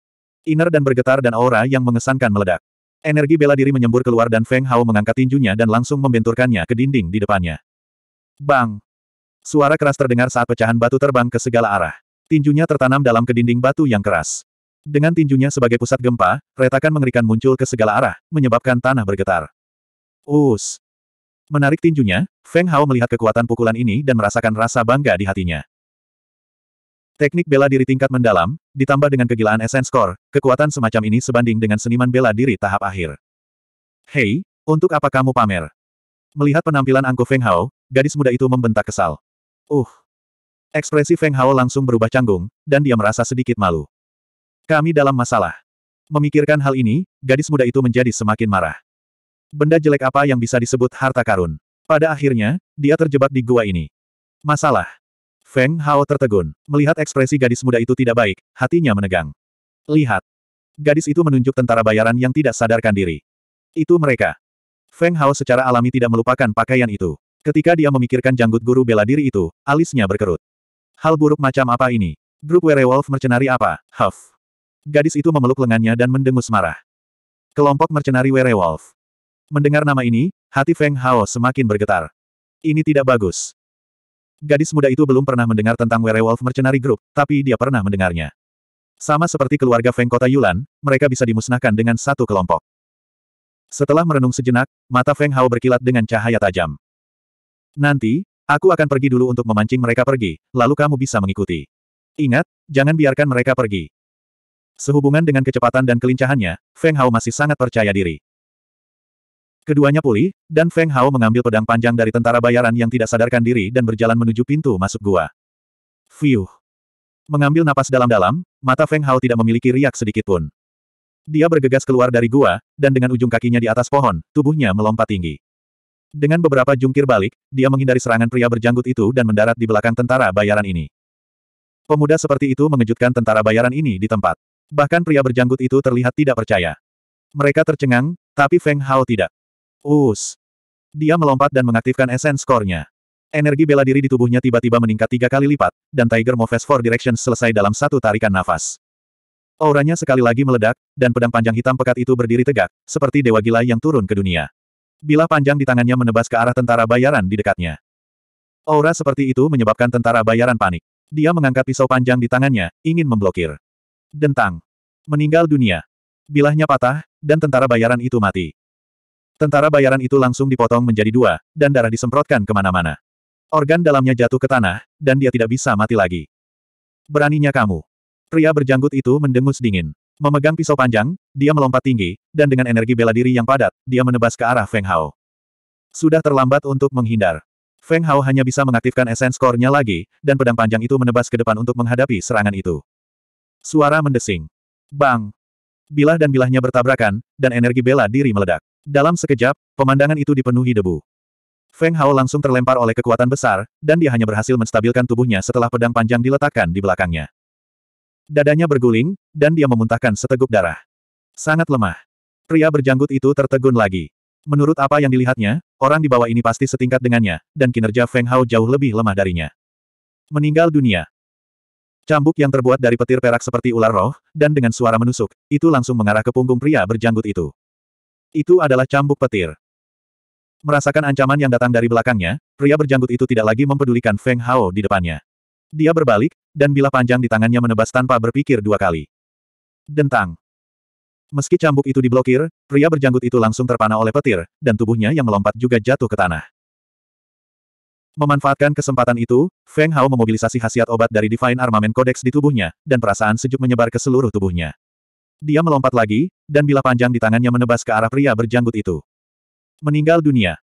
Inner dan bergetar dan aura yang mengesankan meledak. Energi bela diri menyembur keluar dan Feng Hao mengangkat tinjunya dan langsung membenturkannya ke dinding di depannya. Bang! Suara keras terdengar saat pecahan batu terbang ke segala arah. Tinjunya tertanam dalam ke dinding batu yang keras. Dengan tinjunya sebagai pusat gempa, retakan mengerikan muncul ke segala arah, menyebabkan tanah bergetar. Us! Menarik tinjunya, Feng Hao melihat kekuatan pukulan ini dan merasakan rasa bangga di hatinya. Teknik bela diri tingkat mendalam, ditambah dengan kegilaan esen skor, kekuatan semacam ini sebanding dengan seniman bela diri tahap akhir. Hei, untuk apa kamu pamer? Melihat penampilan Angko Feng Hao, gadis muda itu membentak kesal. Uh! Ekspresi Feng Hao langsung berubah canggung, dan dia merasa sedikit malu. Kami dalam masalah. Memikirkan hal ini, gadis muda itu menjadi semakin marah. Benda jelek apa yang bisa disebut harta karun? Pada akhirnya, dia terjebak di gua ini. Masalah. Feng Hao tertegun. Melihat ekspresi gadis muda itu tidak baik, hatinya menegang. Lihat. Gadis itu menunjuk tentara bayaran yang tidak sadarkan diri. Itu mereka. Feng Hao secara alami tidak melupakan pakaian itu. Ketika dia memikirkan janggut guru bela diri itu, alisnya berkerut. Hal buruk macam apa ini? Grup werewolf mercenari apa? Huff. Gadis itu memeluk lengannya dan mendengus marah. Kelompok mercenari werewolf. Mendengar nama ini, hati Feng Hao semakin bergetar. Ini tidak bagus. Gadis muda itu belum pernah mendengar tentang Werewolf Mercenary Group, tapi dia pernah mendengarnya. Sama seperti keluarga Feng Kota Yulan, mereka bisa dimusnahkan dengan satu kelompok. Setelah merenung sejenak, mata Feng Hao berkilat dengan cahaya tajam. Nanti, aku akan pergi dulu untuk memancing mereka pergi, lalu kamu bisa mengikuti. Ingat, jangan biarkan mereka pergi. Sehubungan dengan kecepatan dan kelincahannya, Feng Hao masih sangat percaya diri. Keduanya pulih, dan Feng Hao mengambil pedang panjang dari tentara bayaran yang tidak sadarkan diri dan berjalan menuju pintu masuk gua. Fiuh. Mengambil napas dalam-dalam, mata Feng Hao tidak memiliki riak sedikitpun. Dia bergegas keluar dari gua, dan dengan ujung kakinya di atas pohon, tubuhnya melompat tinggi. Dengan beberapa jungkir balik, dia menghindari serangan pria berjanggut itu dan mendarat di belakang tentara bayaran ini. Pemuda seperti itu mengejutkan tentara bayaran ini di tempat. Bahkan pria berjanggut itu terlihat tidak percaya. Mereka tercengang, tapi Feng Hao tidak. Us. Dia melompat dan mengaktifkan essence core-nya. Energi bela diri di tubuhnya tiba-tiba meningkat tiga kali lipat, dan Tiger Moves Four Directions selesai dalam satu tarikan nafas. Auranya sekali lagi meledak, dan pedang panjang hitam pekat itu berdiri tegak, seperti dewa gila yang turun ke dunia. Bila panjang di tangannya menebas ke arah tentara bayaran di dekatnya. Aura seperti itu menyebabkan tentara bayaran panik. Dia mengangkat pisau panjang di tangannya, ingin memblokir. Dentang. Meninggal dunia. Bilahnya patah, dan tentara bayaran itu mati. Tentara bayaran itu langsung dipotong menjadi dua, dan darah disemprotkan kemana-mana. Organ dalamnya jatuh ke tanah, dan dia tidak bisa mati lagi. Beraninya kamu. Pria berjanggut itu mendengus dingin. Memegang pisau panjang, dia melompat tinggi, dan dengan energi bela diri yang padat, dia menebas ke arah Feng Hao. Sudah terlambat untuk menghindar. Feng Hao hanya bisa mengaktifkan esens core lagi, dan pedang panjang itu menebas ke depan untuk menghadapi serangan itu. Suara mendesing. Bang! bilah dan bilahnya bertabrakan, dan energi bela diri meledak. Dalam sekejap, pemandangan itu dipenuhi debu. Feng Hao langsung terlempar oleh kekuatan besar, dan dia hanya berhasil menstabilkan tubuhnya setelah pedang panjang diletakkan di belakangnya. Dadanya berguling, dan dia memuntahkan seteguk darah. Sangat lemah. Pria berjanggut itu tertegun lagi. Menurut apa yang dilihatnya, orang di bawah ini pasti setingkat dengannya, dan kinerja Feng Hao jauh lebih lemah darinya. Meninggal dunia, Cambuk yang terbuat dari petir perak seperti ular roh, dan dengan suara menusuk, itu langsung mengarah ke punggung pria berjanggut itu. Itu adalah cambuk petir. Merasakan ancaman yang datang dari belakangnya, pria berjanggut itu tidak lagi mempedulikan Feng Hao di depannya. Dia berbalik, dan bila panjang di tangannya menebas tanpa berpikir dua kali. Dentang. Meski cambuk itu diblokir, pria berjanggut itu langsung terpana oleh petir, dan tubuhnya yang melompat juga jatuh ke tanah. Memanfaatkan kesempatan itu, Feng Hao memobilisasi khasiat obat dari Divine Armament Codex di tubuhnya, dan perasaan sejuk menyebar ke seluruh tubuhnya. Dia melompat lagi, dan bila panjang di tangannya menebas ke arah pria berjanggut itu. Meninggal dunia.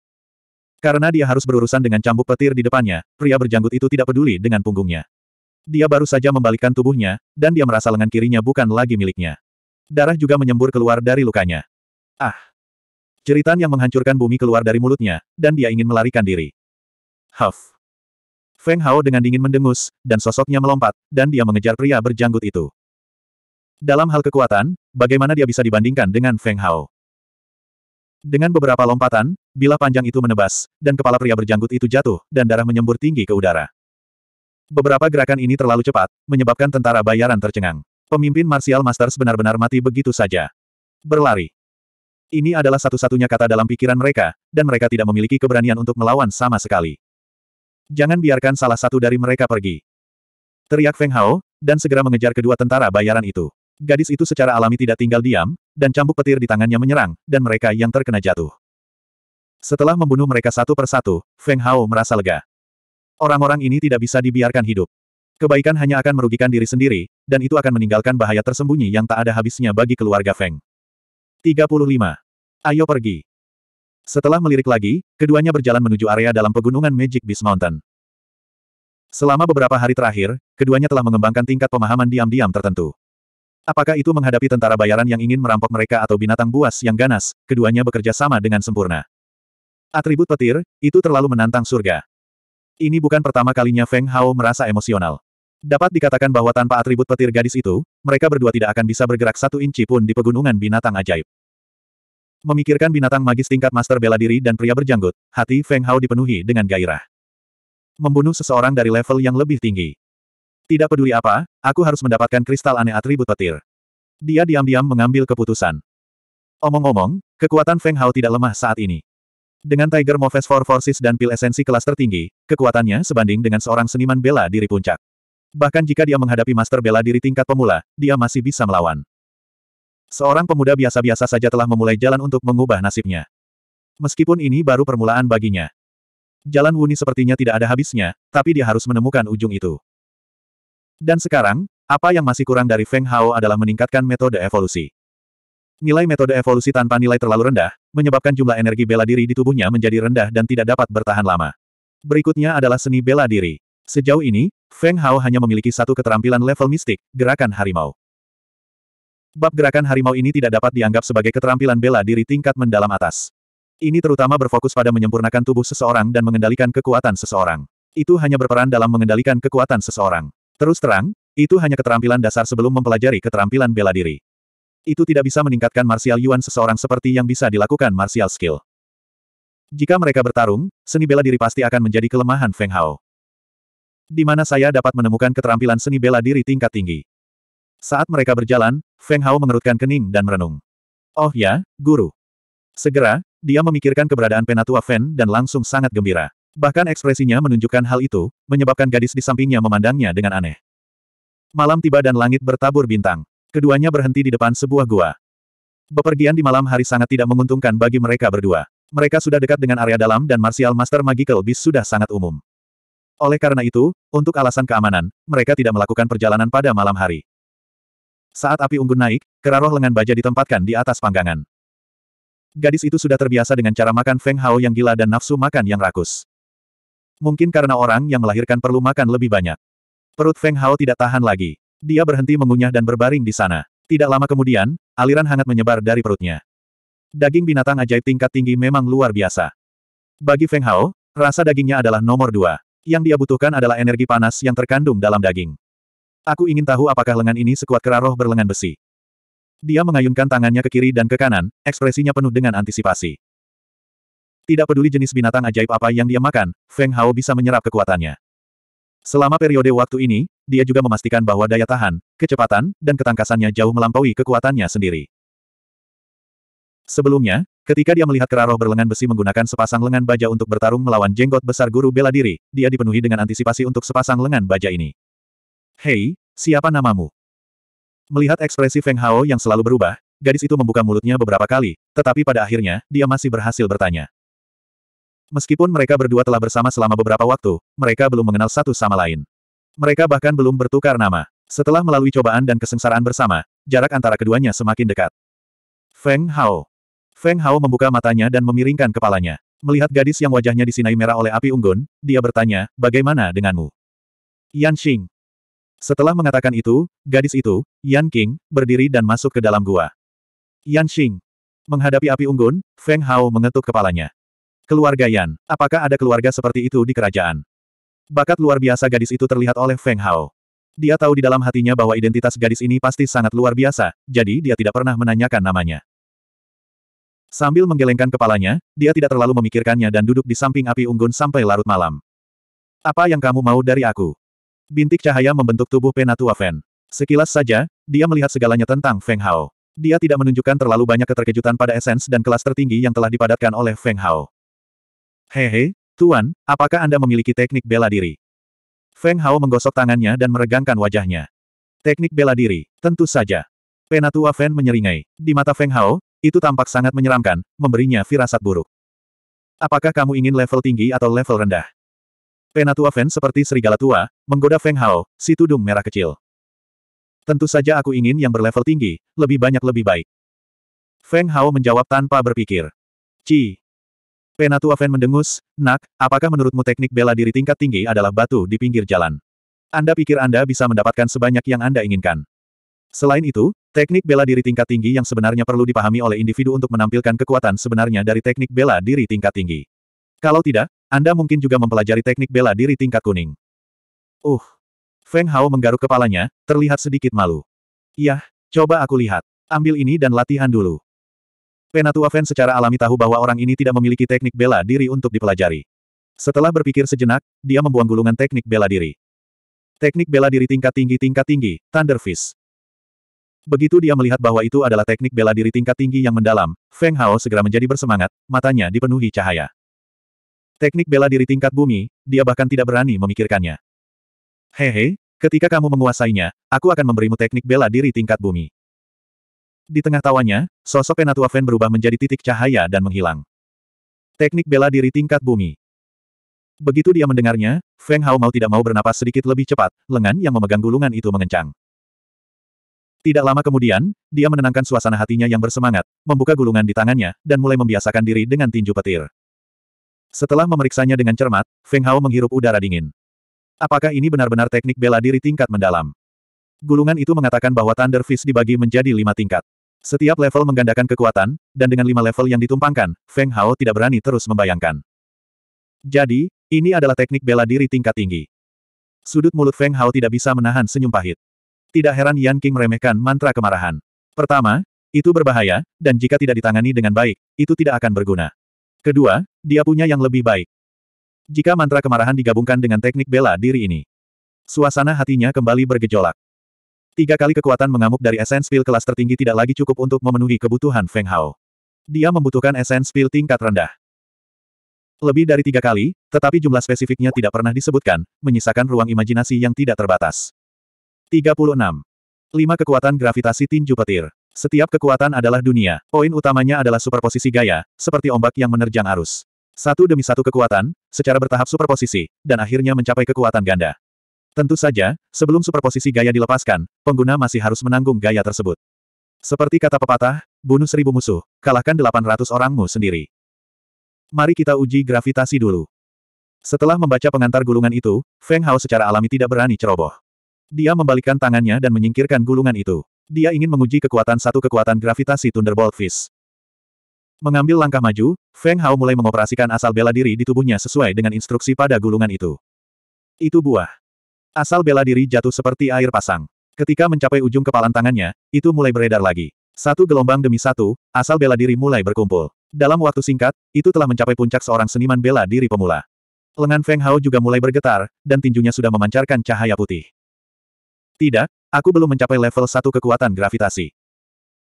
Karena dia harus berurusan dengan cambuk petir di depannya, pria berjanggut itu tidak peduli dengan punggungnya. Dia baru saja membalikkan tubuhnya, dan dia merasa lengan kirinya bukan lagi miliknya. Darah juga menyembur keluar dari lukanya. Ah! Jeritan yang menghancurkan bumi keluar dari mulutnya, dan dia ingin melarikan diri. Huff. Feng Hao dengan dingin mendengus, dan sosoknya melompat, dan dia mengejar pria berjanggut itu. Dalam hal kekuatan, bagaimana dia bisa dibandingkan dengan Feng Hao? Dengan beberapa lompatan, bilah panjang itu menebas, dan kepala pria berjanggut itu jatuh, dan darah menyembur tinggi ke udara. Beberapa gerakan ini terlalu cepat, menyebabkan tentara bayaran tercengang. Pemimpin Martial Masters benar-benar mati begitu saja. Berlari. Ini adalah satu-satunya kata dalam pikiran mereka, dan mereka tidak memiliki keberanian untuk melawan sama sekali. Jangan biarkan salah satu dari mereka pergi. Teriak Feng Hao, dan segera mengejar kedua tentara bayaran itu. Gadis itu secara alami tidak tinggal diam, dan cambuk petir di tangannya menyerang, dan mereka yang terkena jatuh. Setelah membunuh mereka satu persatu, Feng Hao merasa lega. Orang-orang ini tidak bisa dibiarkan hidup. Kebaikan hanya akan merugikan diri sendiri, dan itu akan meninggalkan bahaya tersembunyi yang tak ada habisnya bagi keluarga Feng. 35. Ayo pergi. Setelah melirik lagi, keduanya berjalan menuju area dalam pegunungan Magic Beast Mountain. Selama beberapa hari terakhir, keduanya telah mengembangkan tingkat pemahaman diam-diam tertentu. Apakah itu menghadapi tentara bayaran yang ingin merampok mereka atau binatang buas yang ganas, keduanya bekerja sama dengan sempurna. Atribut petir, itu terlalu menantang surga. Ini bukan pertama kalinya Feng Hao merasa emosional. Dapat dikatakan bahwa tanpa atribut petir gadis itu, mereka berdua tidak akan bisa bergerak satu inci pun di pegunungan binatang ajaib. Memikirkan binatang magis tingkat master bela diri dan pria berjanggut, hati Feng Hao dipenuhi dengan gairah. Membunuh seseorang dari level yang lebih tinggi. Tidak peduli apa, aku harus mendapatkan kristal aneh atribut petir. Dia diam-diam mengambil keputusan. Omong-omong, kekuatan Feng Hao tidak lemah saat ini. Dengan Tiger Moves Four Forces dan pil esensi kelas tertinggi, kekuatannya sebanding dengan seorang seniman bela diri puncak. Bahkan jika dia menghadapi master bela diri tingkat pemula, dia masih bisa melawan. Seorang pemuda biasa-biasa saja telah memulai jalan untuk mengubah nasibnya. Meskipun ini baru permulaan baginya. Jalan Wuni sepertinya tidak ada habisnya, tapi dia harus menemukan ujung itu. Dan sekarang, apa yang masih kurang dari Feng Hao adalah meningkatkan metode evolusi. Nilai metode evolusi tanpa nilai terlalu rendah, menyebabkan jumlah energi bela diri di tubuhnya menjadi rendah dan tidak dapat bertahan lama. Berikutnya adalah seni bela diri. Sejauh ini, Feng Hao hanya memiliki satu keterampilan level mistik, gerakan harimau. Bab gerakan harimau ini tidak dapat dianggap sebagai keterampilan bela diri tingkat mendalam atas. Ini terutama berfokus pada menyempurnakan tubuh seseorang dan mengendalikan kekuatan seseorang. Itu hanya berperan dalam mengendalikan kekuatan seseorang. Terus terang, itu hanya keterampilan dasar sebelum mempelajari keterampilan bela diri. Itu tidak bisa meningkatkan martial yuan seseorang seperti yang bisa dilakukan martial skill. Jika mereka bertarung, seni bela diri pasti akan menjadi kelemahan Feng Hao. Di mana saya dapat menemukan keterampilan seni bela diri tingkat tinggi. Saat mereka berjalan, Feng Hao mengerutkan kening dan merenung. Oh ya, guru. Segera, dia memikirkan keberadaan penatua Fen dan langsung sangat gembira. Bahkan ekspresinya menunjukkan hal itu, menyebabkan gadis di sampingnya memandangnya dengan aneh. Malam tiba dan langit bertabur bintang. Keduanya berhenti di depan sebuah gua. Bepergian di malam hari sangat tidak menguntungkan bagi mereka berdua. Mereka sudah dekat dengan area dalam dan Martial Master Magical Beast sudah sangat umum. Oleh karena itu, untuk alasan keamanan, mereka tidak melakukan perjalanan pada malam hari. Saat api unggun naik, keraroh lengan baja ditempatkan di atas panggangan. Gadis itu sudah terbiasa dengan cara makan Feng Hao yang gila dan nafsu makan yang rakus. Mungkin karena orang yang melahirkan perlu makan lebih banyak. Perut Feng Hao tidak tahan lagi. Dia berhenti mengunyah dan berbaring di sana. Tidak lama kemudian, aliran hangat menyebar dari perutnya. Daging binatang ajaib tingkat tinggi memang luar biasa. Bagi Feng Hao, rasa dagingnya adalah nomor dua. Yang dia butuhkan adalah energi panas yang terkandung dalam daging. Aku ingin tahu apakah lengan ini sekuat keraroh berlengan besi. Dia mengayunkan tangannya ke kiri dan ke kanan, ekspresinya penuh dengan antisipasi. Tidak peduli jenis binatang ajaib apa yang dia makan, Feng Hao bisa menyerap kekuatannya. Selama periode waktu ini, dia juga memastikan bahwa daya tahan, kecepatan, dan ketangkasannya jauh melampaui kekuatannya sendiri. Sebelumnya, ketika dia melihat Keraroh berlengan besi menggunakan sepasang lengan baja untuk bertarung melawan jenggot besar guru bela diri, dia dipenuhi dengan antisipasi untuk sepasang lengan baja ini. Hei, siapa namamu? Melihat ekspresi Feng Hao yang selalu berubah, gadis itu membuka mulutnya beberapa kali, tetapi pada akhirnya, dia masih berhasil bertanya. Meskipun mereka berdua telah bersama selama beberapa waktu, mereka belum mengenal satu sama lain. Mereka bahkan belum bertukar nama. Setelah melalui cobaan dan kesengsaraan bersama, jarak antara keduanya semakin dekat. Feng Hao. Feng Hao membuka matanya dan memiringkan kepalanya. Melihat gadis yang wajahnya disinai merah oleh api unggun, dia bertanya, bagaimana denganmu? Yan Xing. Setelah mengatakan itu, gadis itu, Yan King, berdiri dan masuk ke dalam gua. Yan Xing. Menghadapi api unggun, Feng Hao mengetuk kepalanya. Keluarga Yan, apakah ada keluarga seperti itu di kerajaan? Bakat luar biasa gadis itu terlihat oleh Feng Hao. Dia tahu di dalam hatinya bahwa identitas gadis ini pasti sangat luar biasa, jadi dia tidak pernah menanyakan namanya. Sambil menggelengkan kepalanya, dia tidak terlalu memikirkannya dan duduk di samping api unggun sampai larut malam. Apa yang kamu mau dari aku? Bintik cahaya membentuk tubuh Penatua Fen. Sekilas saja, dia melihat segalanya tentang Feng Hao. Dia tidak menunjukkan terlalu banyak keterkejutan pada esens dan kelas tertinggi yang telah dipadatkan oleh Feng Hao. Hehe, Tuan, apakah Anda memiliki teknik bela diri? Feng Hao menggosok tangannya dan meregangkan wajahnya. Teknik bela diri, tentu saja. Penatua Fen menyeringai. Di mata Feng Hao, itu tampak sangat menyeramkan, memberinya firasat buruk. Apakah kamu ingin level tinggi atau level rendah? Penatua Feng seperti serigala tua, menggoda Feng Hao, si tudung merah kecil. Tentu saja aku ingin yang berlevel tinggi, lebih banyak lebih baik. Feng Hao menjawab tanpa berpikir. Ci. Penatua Feng mendengus, Nak, apakah menurutmu teknik bela diri tingkat tinggi adalah batu di pinggir jalan? Anda pikir Anda bisa mendapatkan sebanyak yang Anda inginkan. Selain itu, teknik bela diri tingkat tinggi yang sebenarnya perlu dipahami oleh individu untuk menampilkan kekuatan sebenarnya dari teknik bela diri tingkat tinggi. Kalau tidak, Anda mungkin juga mempelajari teknik bela diri tingkat kuning. Uh. Feng Hao menggaruk kepalanya, terlihat sedikit malu. Yah, coba aku lihat. Ambil ini dan latihan dulu. Penatua Feng secara alami tahu bahwa orang ini tidak memiliki teknik bela diri untuk dipelajari. Setelah berpikir sejenak, dia membuang gulungan teknik bela diri. Teknik bela diri tingkat tinggi tingkat tinggi, Thunder Fist. Begitu dia melihat bahwa itu adalah teknik bela diri tingkat tinggi yang mendalam, Feng Hao segera menjadi bersemangat, matanya dipenuhi cahaya. Teknik bela diri tingkat bumi, dia bahkan tidak berani memikirkannya. Hehe, ketika kamu menguasainya, aku akan memberimu teknik bela diri tingkat bumi. Di tengah tawanya, sosok Penatua Fen berubah menjadi titik cahaya dan menghilang. Teknik bela diri tingkat bumi. Begitu dia mendengarnya, Feng Hao mau tidak mau bernapas sedikit lebih cepat, lengan yang memegang gulungan itu mengencang. Tidak lama kemudian, dia menenangkan suasana hatinya yang bersemangat, membuka gulungan di tangannya, dan mulai membiasakan diri dengan tinju petir. Setelah memeriksanya dengan cermat, Feng Hao menghirup udara dingin. Apakah ini benar-benar teknik bela diri tingkat mendalam? Gulungan itu mengatakan bahwa Thunder Fist dibagi menjadi lima tingkat. Setiap level menggandakan kekuatan, dan dengan lima level yang ditumpangkan, Feng Hao tidak berani terus membayangkan. Jadi, ini adalah teknik bela diri tingkat tinggi. Sudut mulut Feng Hao tidak bisa menahan senyum pahit. Tidak heran Yan King meremehkan mantra kemarahan. Pertama, itu berbahaya, dan jika tidak ditangani dengan baik, itu tidak akan berguna. Kedua, dia punya yang lebih baik. Jika mantra kemarahan digabungkan dengan teknik bela diri ini, suasana hatinya kembali bergejolak. Tiga kali kekuatan mengamuk dari Essence pil kelas tertinggi tidak lagi cukup untuk memenuhi kebutuhan Feng Hao. Dia membutuhkan Essence pil tingkat rendah. Lebih dari tiga kali, tetapi jumlah spesifiknya tidak pernah disebutkan, menyisakan ruang imajinasi yang tidak terbatas. 36. Lima kekuatan gravitasi tinju petir. Setiap kekuatan adalah dunia. Poin utamanya adalah superposisi gaya, seperti ombak yang menerjang arus. Satu demi satu kekuatan, secara bertahap superposisi, dan akhirnya mencapai kekuatan ganda. Tentu saja, sebelum superposisi gaya dilepaskan, pengguna masih harus menanggung gaya tersebut. Seperti kata pepatah, bunuh seribu musuh, kalahkan delapan ratus orangmu sendiri. Mari kita uji gravitasi dulu. Setelah membaca pengantar gulungan itu, Feng Hao secara alami tidak berani ceroboh. Dia membalikkan tangannya dan menyingkirkan gulungan itu. Dia ingin menguji kekuatan satu kekuatan gravitasi Thunderbolt Fist. Mengambil langkah maju, Feng Hao mulai mengoperasikan asal bela diri di tubuhnya sesuai dengan instruksi pada gulungan itu. Itu buah. Asal bela diri jatuh seperti air pasang. Ketika mencapai ujung kepalan tangannya, itu mulai beredar lagi. Satu gelombang demi satu, asal bela diri mulai berkumpul. Dalam waktu singkat, itu telah mencapai puncak seorang seniman bela diri pemula. Lengan Feng Hao juga mulai bergetar, dan tinjunya sudah memancarkan cahaya putih. Tidak, Aku belum mencapai level satu kekuatan gravitasi.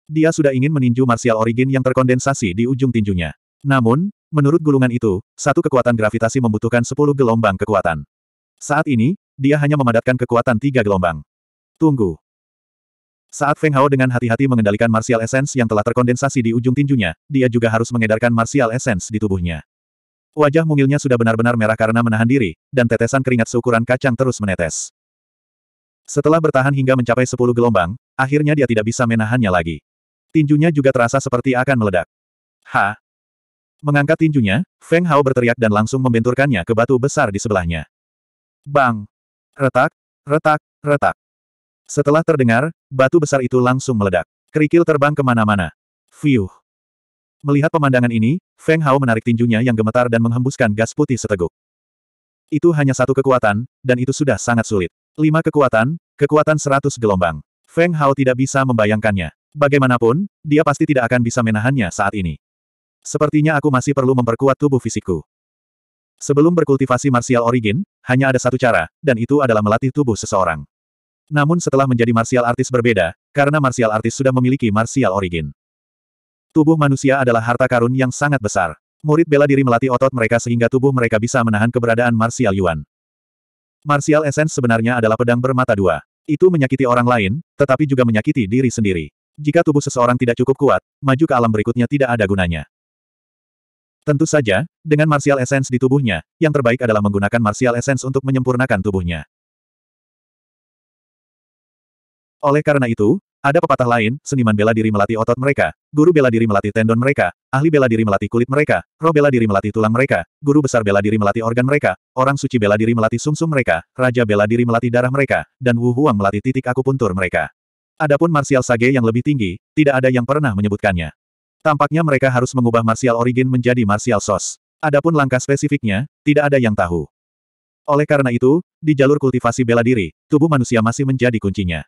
Dia sudah ingin meninju martial origin yang terkondensasi di ujung tinjunya. Namun, menurut gulungan itu, satu kekuatan gravitasi membutuhkan sepuluh gelombang kekuatan. Saat ini, dia hanya memadatkan kekuatan tiga gelombang. Tunggu. Saat Feng Hao dengan hati-hati mengendalikan martial essence yang telah terkondensasi di ujung tinjunya, dia juga harus mengedarkan martial essence di tubuhnya. Wajah mungilnya sudah benar-benar merah karena menahan diri, dan tetesan keringat seukuran kacang terus menetes. Setelah bertahan hingga mencapai sepuluh gelombang, akhirnya dia tidak bisa menahannya lagi. Tinjunya juga terasa seperti akan meledak. Ha! Mengangkat tinjunya, Feng Hao berteriak dan langsung membenturkannya ke batu besar di sebelahnya. Bang! Retak, retak, retak. Setelah terdengar, batu besar itu langsung meledak. Kerikil terbang kemana-mana. Fiuh! Melihat pemandangan ini, Feng Hao menarik tinjunya yang gemetar dan menghembuskan gas putih seteguk. Itu hanya satu kekuatan, dan itu sudah sangat sulit. Lima kekuatan, kekuatan seratus gelombang. Feng Hao tidak bisa membayangkannya. Bagaimanapun, dia pasti tidak akan bisa menahannya saat ini. Sepertinya aku masih perlu memperkuat tubuh fisikku. Sebelum berkultivasi martial origin, hanya ada satu cara, dan itu adalah melatih tubuh seseorang. Namun setelah menjadi martial artis berbeda, karena martial artis sudah memiliki martial origin. Tubuh manusia adalah harta karun yang sangat besar. Murid bela diri melatih otot mereka sehingga tubuh mereka bisa menahan keberadaan martial yuan. Martial Essence sebenarnya adalah pedang bermata dua. Itu menyakiti orang lain, tetapi juga menyakiti diri sendiri. Jika tubuh seseorang tidak cukup kuat, maju ke alam berikutnya tidak ada gunanya. Tentu saja, dengan Martial Essence di tubuhnya, yang terbaik adalah menggunakan Martial Essence untuk menyempurnakan tubuhnya. Oleh karena itu, ada pepatah lain, seniman bela diri melatih otot mereka, guru bela diri melatih tendon mereka, ahli bela diri melatih kulit mereka, roh bela diri melatih tulang mereka, guru besar bela diri melatih organ mereka, orang suci bela diri melatih sumsum -sum mereka, raja bela diri melatih darah mereka, dan Wu Huang melatih titik akupuntur mereka. Adapun martial sage yang lebih tinggi, tidak ada yang pernah menyebutkannya. Tampaknya mereka harus mengubah martial origin menjadi martial sos. Adapun langkah spesifiknya, tidak ada yang tahu. Oleh karena itu, di jalur kultivasi bela diri, tubuh manusia masih menjadi kuncinya.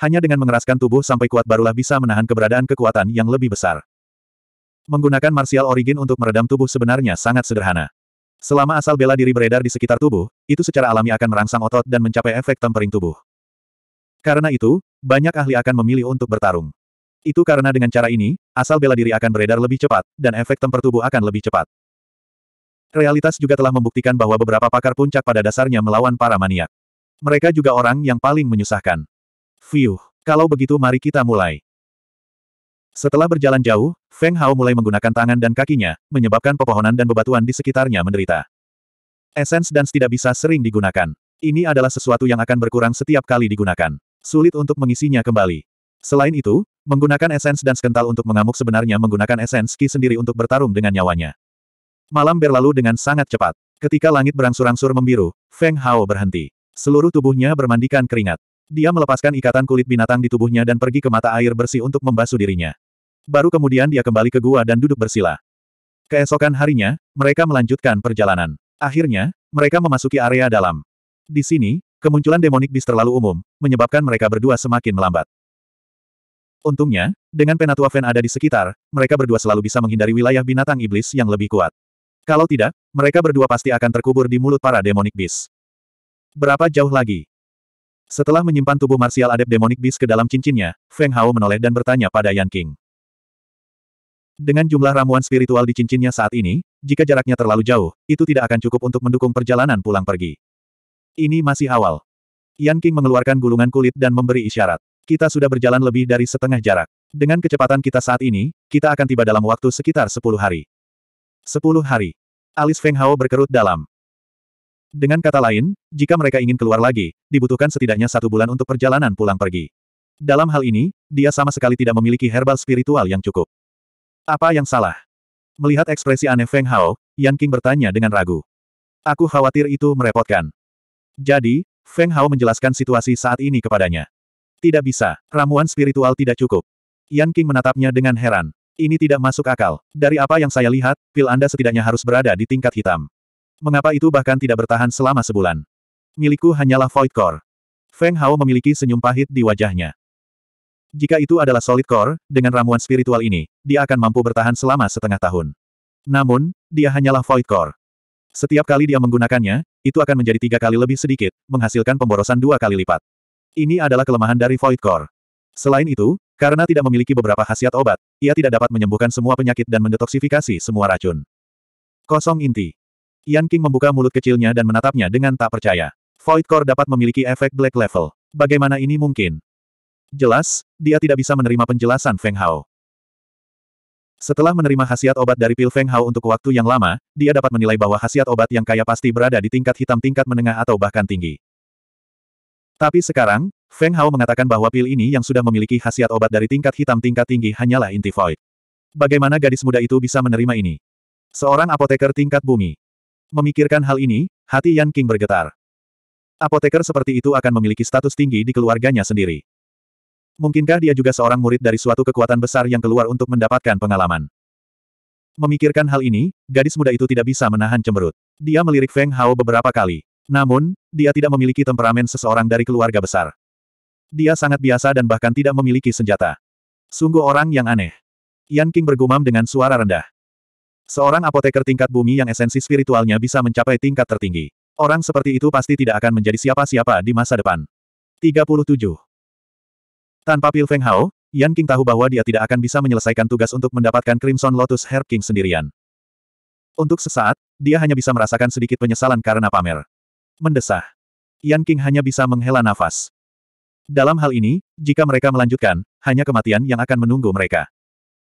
Hanya dengan mengeraskan tubuh sampai kuat barulah bisa menahan keberadaan kekuatan yang lebih besar. Menggunakan martial origin untuk meredam tubuh sebenarnya sangat sederhana. Selama asal bela diri beredar di sekitar tubuh, itu secara alami akan merangsang otot dan mencapai efek tempering tubuh. Karena itu, banyak ahli akan memilih untuk bertarung. Itu karena dengan cara ini, asal bela diri akan beredar lebih cepat, dan efek temper tubuh akan lebih cepat. Realitas juga telah membuktikan bahwa beberapa pakar puncak pada dasarnya melawan para maniak. Mereka juga orang yang paling menyusahkan. Fiuh, kalau begitu mari kita mulai. Setelah berjalan jauh, Feng Hao mulai menggunakan tangan dan kakinya, menyebabkan pepohonan dan bebatuan di sekitarnya menderita. Esens dan tidak bisa sering digunakan. Ini adalah sesuatu yang akan berkurang setiap kali digunakan. Sulit untuk mengisinya kembali. Selain itu, menggunakan esens dan kental untuk mengamuk sebenarnya menggunakan esens ki sendiri untuk bertarung dengan nyawanya. Malam berlalu dengan sangat cepat. Ketika langit berangsur-angsur membiru, Feng Hao berhenti. Seluruh tubuhnya bermandikan keringat. Dia melepaskan ikatan kulit binatang di tubuhnya dan pergi ke mata air bersih untuk membasuh dirinya. Baru kemudian dia kembali ke gua dan duduk bersila. Keesokan harinya, mereka melanjutkan perjalanan. Akhirnya, mereka memasuki area dalam. Di sini, kemunculan demonik bis terlalu umum, menyebabkan mereka berdua semakin melambat. Untungnya, dengan Penatua Fen ada di sekitar, mereka berdua selalu bisa menghindari wilayah binatang iblis yang lebih kuat. Kalau tidak, mereka berdua pasti akan terkubur di mulut para demonik bis. Berapa jauh lagi? Setelah menyimpan tubuh marsial adep Demonic Beast ke dalam cincinnya, Feng Hao menoleh dan bertanya pada Yan King. Dengan jumlah ramuan spiritual di cincinnya saat ini, jika jaraknya terlalu jauh, itu tidak akan cukup untuk mendukung perjalanan pulang pergi. Ini masih awal. Yan King mengeluarkan gulungan kulit dan memberi isyarat. Kita sudah berjalan lebih dari setengah jarak. Dengan kecepatan kita saat ini, kita akan tiba dalam waktu sekitar 10 hari. 10 hari. Alis Feng Hao berkerut dalam. Dengan kata lain, jika mereka ingin keluar lagi, dibutuhkan setidaknya satu bulan untuk perjalanan pulang pergi. Dalam hal ini, dia sama sekali tidak memiliki herbal spiritual yang cukup. Apa yang salah? Melihat ekspresi aneh Feng Hao, Yan King bertanya dengan ragu. Aku khawatir itu merepotkan. Jadi, Feng Hao menjelaskan situasi saat ini kepadanya. Tidak bisa, ramuan spiritual tidak cukup. Yan King menatapnya dengan heran. Ini tidak masuk akal. Dari apa yang saya lihat, pil Anda setidaknya harus berada di tingkat hitam. Mengapa itu bahkan tidak bertahan selama sebulan? Milikku hanyalah Void Core. Feng Hao memiliki senyum pahit di wajahnya. Jika itu adalah Solid Core, dengan ramuan spiritual ini, dia akan mampu bertahan selama setengah tahun. Namun, dia hanyalah Void Core. Setiap kali dia menggunakannya, itu akan menjadi tiga kali lebih sedikit, menghasilkan pemborosan dua kali lipat. Ini adalah kelemahan dari Void Core. Selain itu, karena tidak memiliki beberapa khasiat obat, ia tidak dapat menyembuhkan semua penyakit dan mendetoksifikasi semua racun. Kosong inti. Yan King membuka mulut kecilnya dan menatapnya dengan tak percaya. Void Core dapat memiliki efek Black Level. Bagaimana ini mungkin? Jelas, dia tidak bisa menerima penjelasan Feng Hao. Setelah menerima khasiat obat dari pil Feng Hao untuk waktu yang lama, dia dapat menilai bahwa khasiat obat yang kaya pasti berada di tingkat hitam tingkat menengah atau bahkan tinggi. Tapi sekarang, Feng Hao mengatakan bahwa pil ini yang sudah memiliki khasiat obat dari tingkat hitam tingkat tinggi hanyalah inti void. Bagaimana gadis muda itu bisa menerima ini? Seorang apoteker tingkat bumi. Memikirkan hal ini, hati Yan King bergetar. Apoteker seperti itu akan memiliki status tinggi di keluarganya sendiri. Mungkinkah dia juga seorang murid dari suatu kekuatan besar yang keluar untuk mendapatkan pengalaman? Memikirkan hal ini, gadis muda itu tidak bisa menahan cemberut. Dia melirik Feng Hao beberapa kali. Namun, dia tidak memiliki temperamen seseorang dari keluarga besar. Dia sangat biasa dan bahkan tidak memiliki senjata. Sungguh orang yang aneh. Yan King bergumam dengan suara rendah. Seorang apoteker tingkat bumi yang esensi spiritualnya bisa mencapai tingkat tertinggi. Orang seperti itu pasti tidak akan menjadi siapa-siapa di masa depan. 37. Tanpa Pil Feng Hao, Yan King tahu bahwa dia tidak akan bisa menyelesaikan tugas untuk mendapatkan Crimson Lotus Herb King sendirian. Untuk sesaat, dia hanya bisa merasakan sedikit penyesalan karena pamer. Mendesah. Yan King hanya bisa menghela nafas. Dalam hal ini, jika mereka melanjutkan, hanya kematian yang akan menunggu mereka.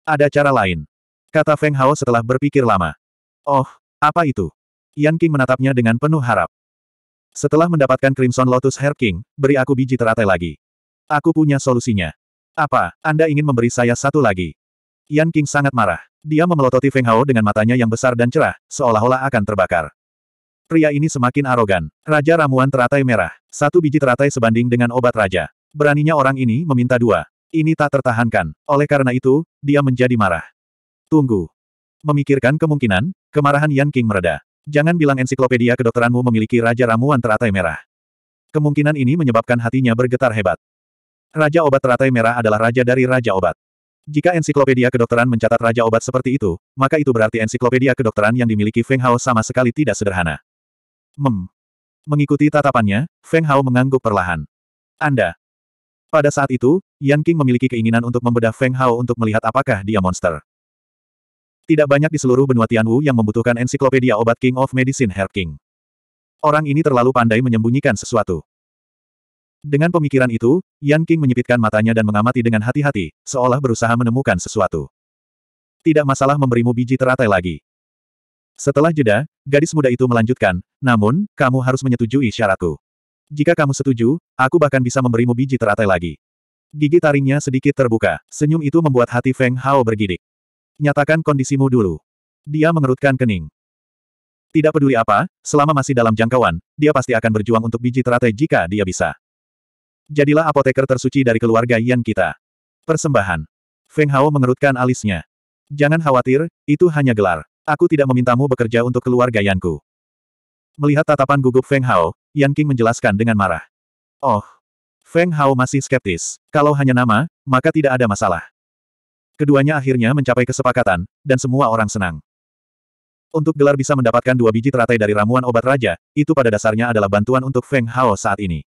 Ada cara lain. Kata Feng Hao setelah berpikir lama. Oh, apa itu? Yan King menatapnya dengan penuh harap. Setelah mendapatkan Crimson Lotus Herb King, beri aku biji teratai lagi. Aku punya solusinya. Apa, Anda ingin memberi saya satu lagi? Yan King sangat marah. Dia memelototi Feng Hao dengan matanya yang besar dan cerah, seolah-olah akan terbakar. Pria ini semakin arogan. Raja ramuan teratai merah. Satu biji teratai sebanding dengan obat raja. Beraninya orang ini meminta dua. Ini tak tertahankan. Oleh karena itu, dia menjadi marah. Tunggu. Memikirkan kemungkinan, kemarahan Yan King mereda. Jangan bilang ensiklopedia kedokteranmu memiliki Raja Ramuan Teratai Merah. Kemungkinan ini menyebabkan hatinya bergetar hebat. Raja Obat Teratai Merah adalah raja dari Raja Obat. Jika ensiklopedia kedokteran mencatat Raja Obat seperti itu, maka itu berarti ensiklopedia kedokteran yang dimiliki Feng Hao sama sekali tidak sederhana. Mem. Mengikuti tatapannya, Feng Hao mengangguk perlahan. Anda. Pada saat itu, Yan King memiliki keinginan untuk membedah Feng Hao untuk melihat apakah dia monster. Tidak banyak di seluruh benua Tianwu yang membutuhkan ensiklopedia obat King of Medicine Herb King. Orang ini terlalu pandai menyembunyikan sesuatu. Dengan pemikiran itu, Yan King menyipitkan matanya dan mengamati dengan hati-hati, seolah berusaha menemukan sesuatu. Tidak masalah memberimu biji teratai lagi. Setelah jeda, gadis muda itu melanjutkan, namun, kamu harus menyetujui syaratku. Jika kamu setuju, aku bahkan bisa memberimu biji teratai lagi. Gigi taringnya sedikit terbuka, senyum itu membuat hati Feng Hao bergidik. Nyatakan kondisimu dulu. Dia mengerutkan kening. Tidak peduli apa, selama masih dalam jangkauan, dia pasti akan berjuang untuk biji teratai jika dia bisa. Jadilah apoteker tersuci dari keluarga Yan kita. Persembahan. Feng Hao mengerutkan alisnya. Jangan khawatir, itu hanya gelar. Aku tidak memintamu bekerja untuk keluarga Yanku. Melihat tatapan gugup Feng Hao, Yan King menjelaskan dengan marah. Oh. Feng Hao masih skeptis. Kalau hanya nama, maka tidak ada masalah. Keduanya akhirnya mencapai kesepakatan, dan semua orang senang. Untuk gelar bisa mendapatkan dua biji teratai dari ramuan obat raja, itu pada dasarnya adalah bantuan untuk Feng Hao saat ini.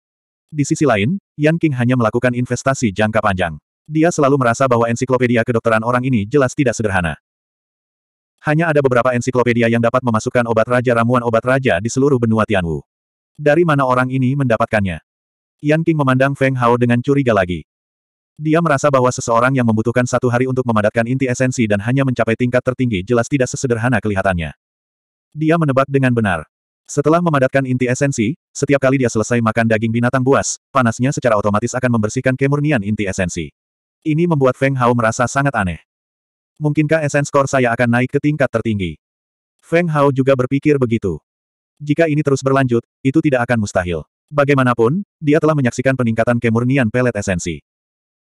Di sisi lain, Yan King hanya melakukan investasi jangka panjang. Dia selalu merasa bahwa ensiklopedia kedokteran orang ini jelas tidak sederhana. Hanya ada beberapa ensiklopedia yang dapat memasukkan obat raja ramuan obat raja di seluruh benua Tianwu. Dari mana orang ini mendapatkannya? Yan King memandang Feng Hao dengan curiga lagi. Dia merasa bahwa seseorang yang membutuhkan satu hari untuk memadatkan inti esensi dan hanya mencapai tingkat tertinggi jelas tidak sesederhana kelihatannya. Dia menebak dengan benar. Setelah memadatkan inti esensi, setiap kali dia selesai makan daging binatang buas, panasnya secara otomatis akan membersihkan kemurnian inti esensi. Ini membuat Feng Hao merasa sangat aneh. Mungkinkah esens skor saya akan naik ke tingkat tertinggi? Feng Hao juga berpikir begitu. Jika ini terus berlanjut, itu tidak akan mustahil. Bagaimanapun, dia telah menyaksikan peningkatan kemurnian pelet esensi.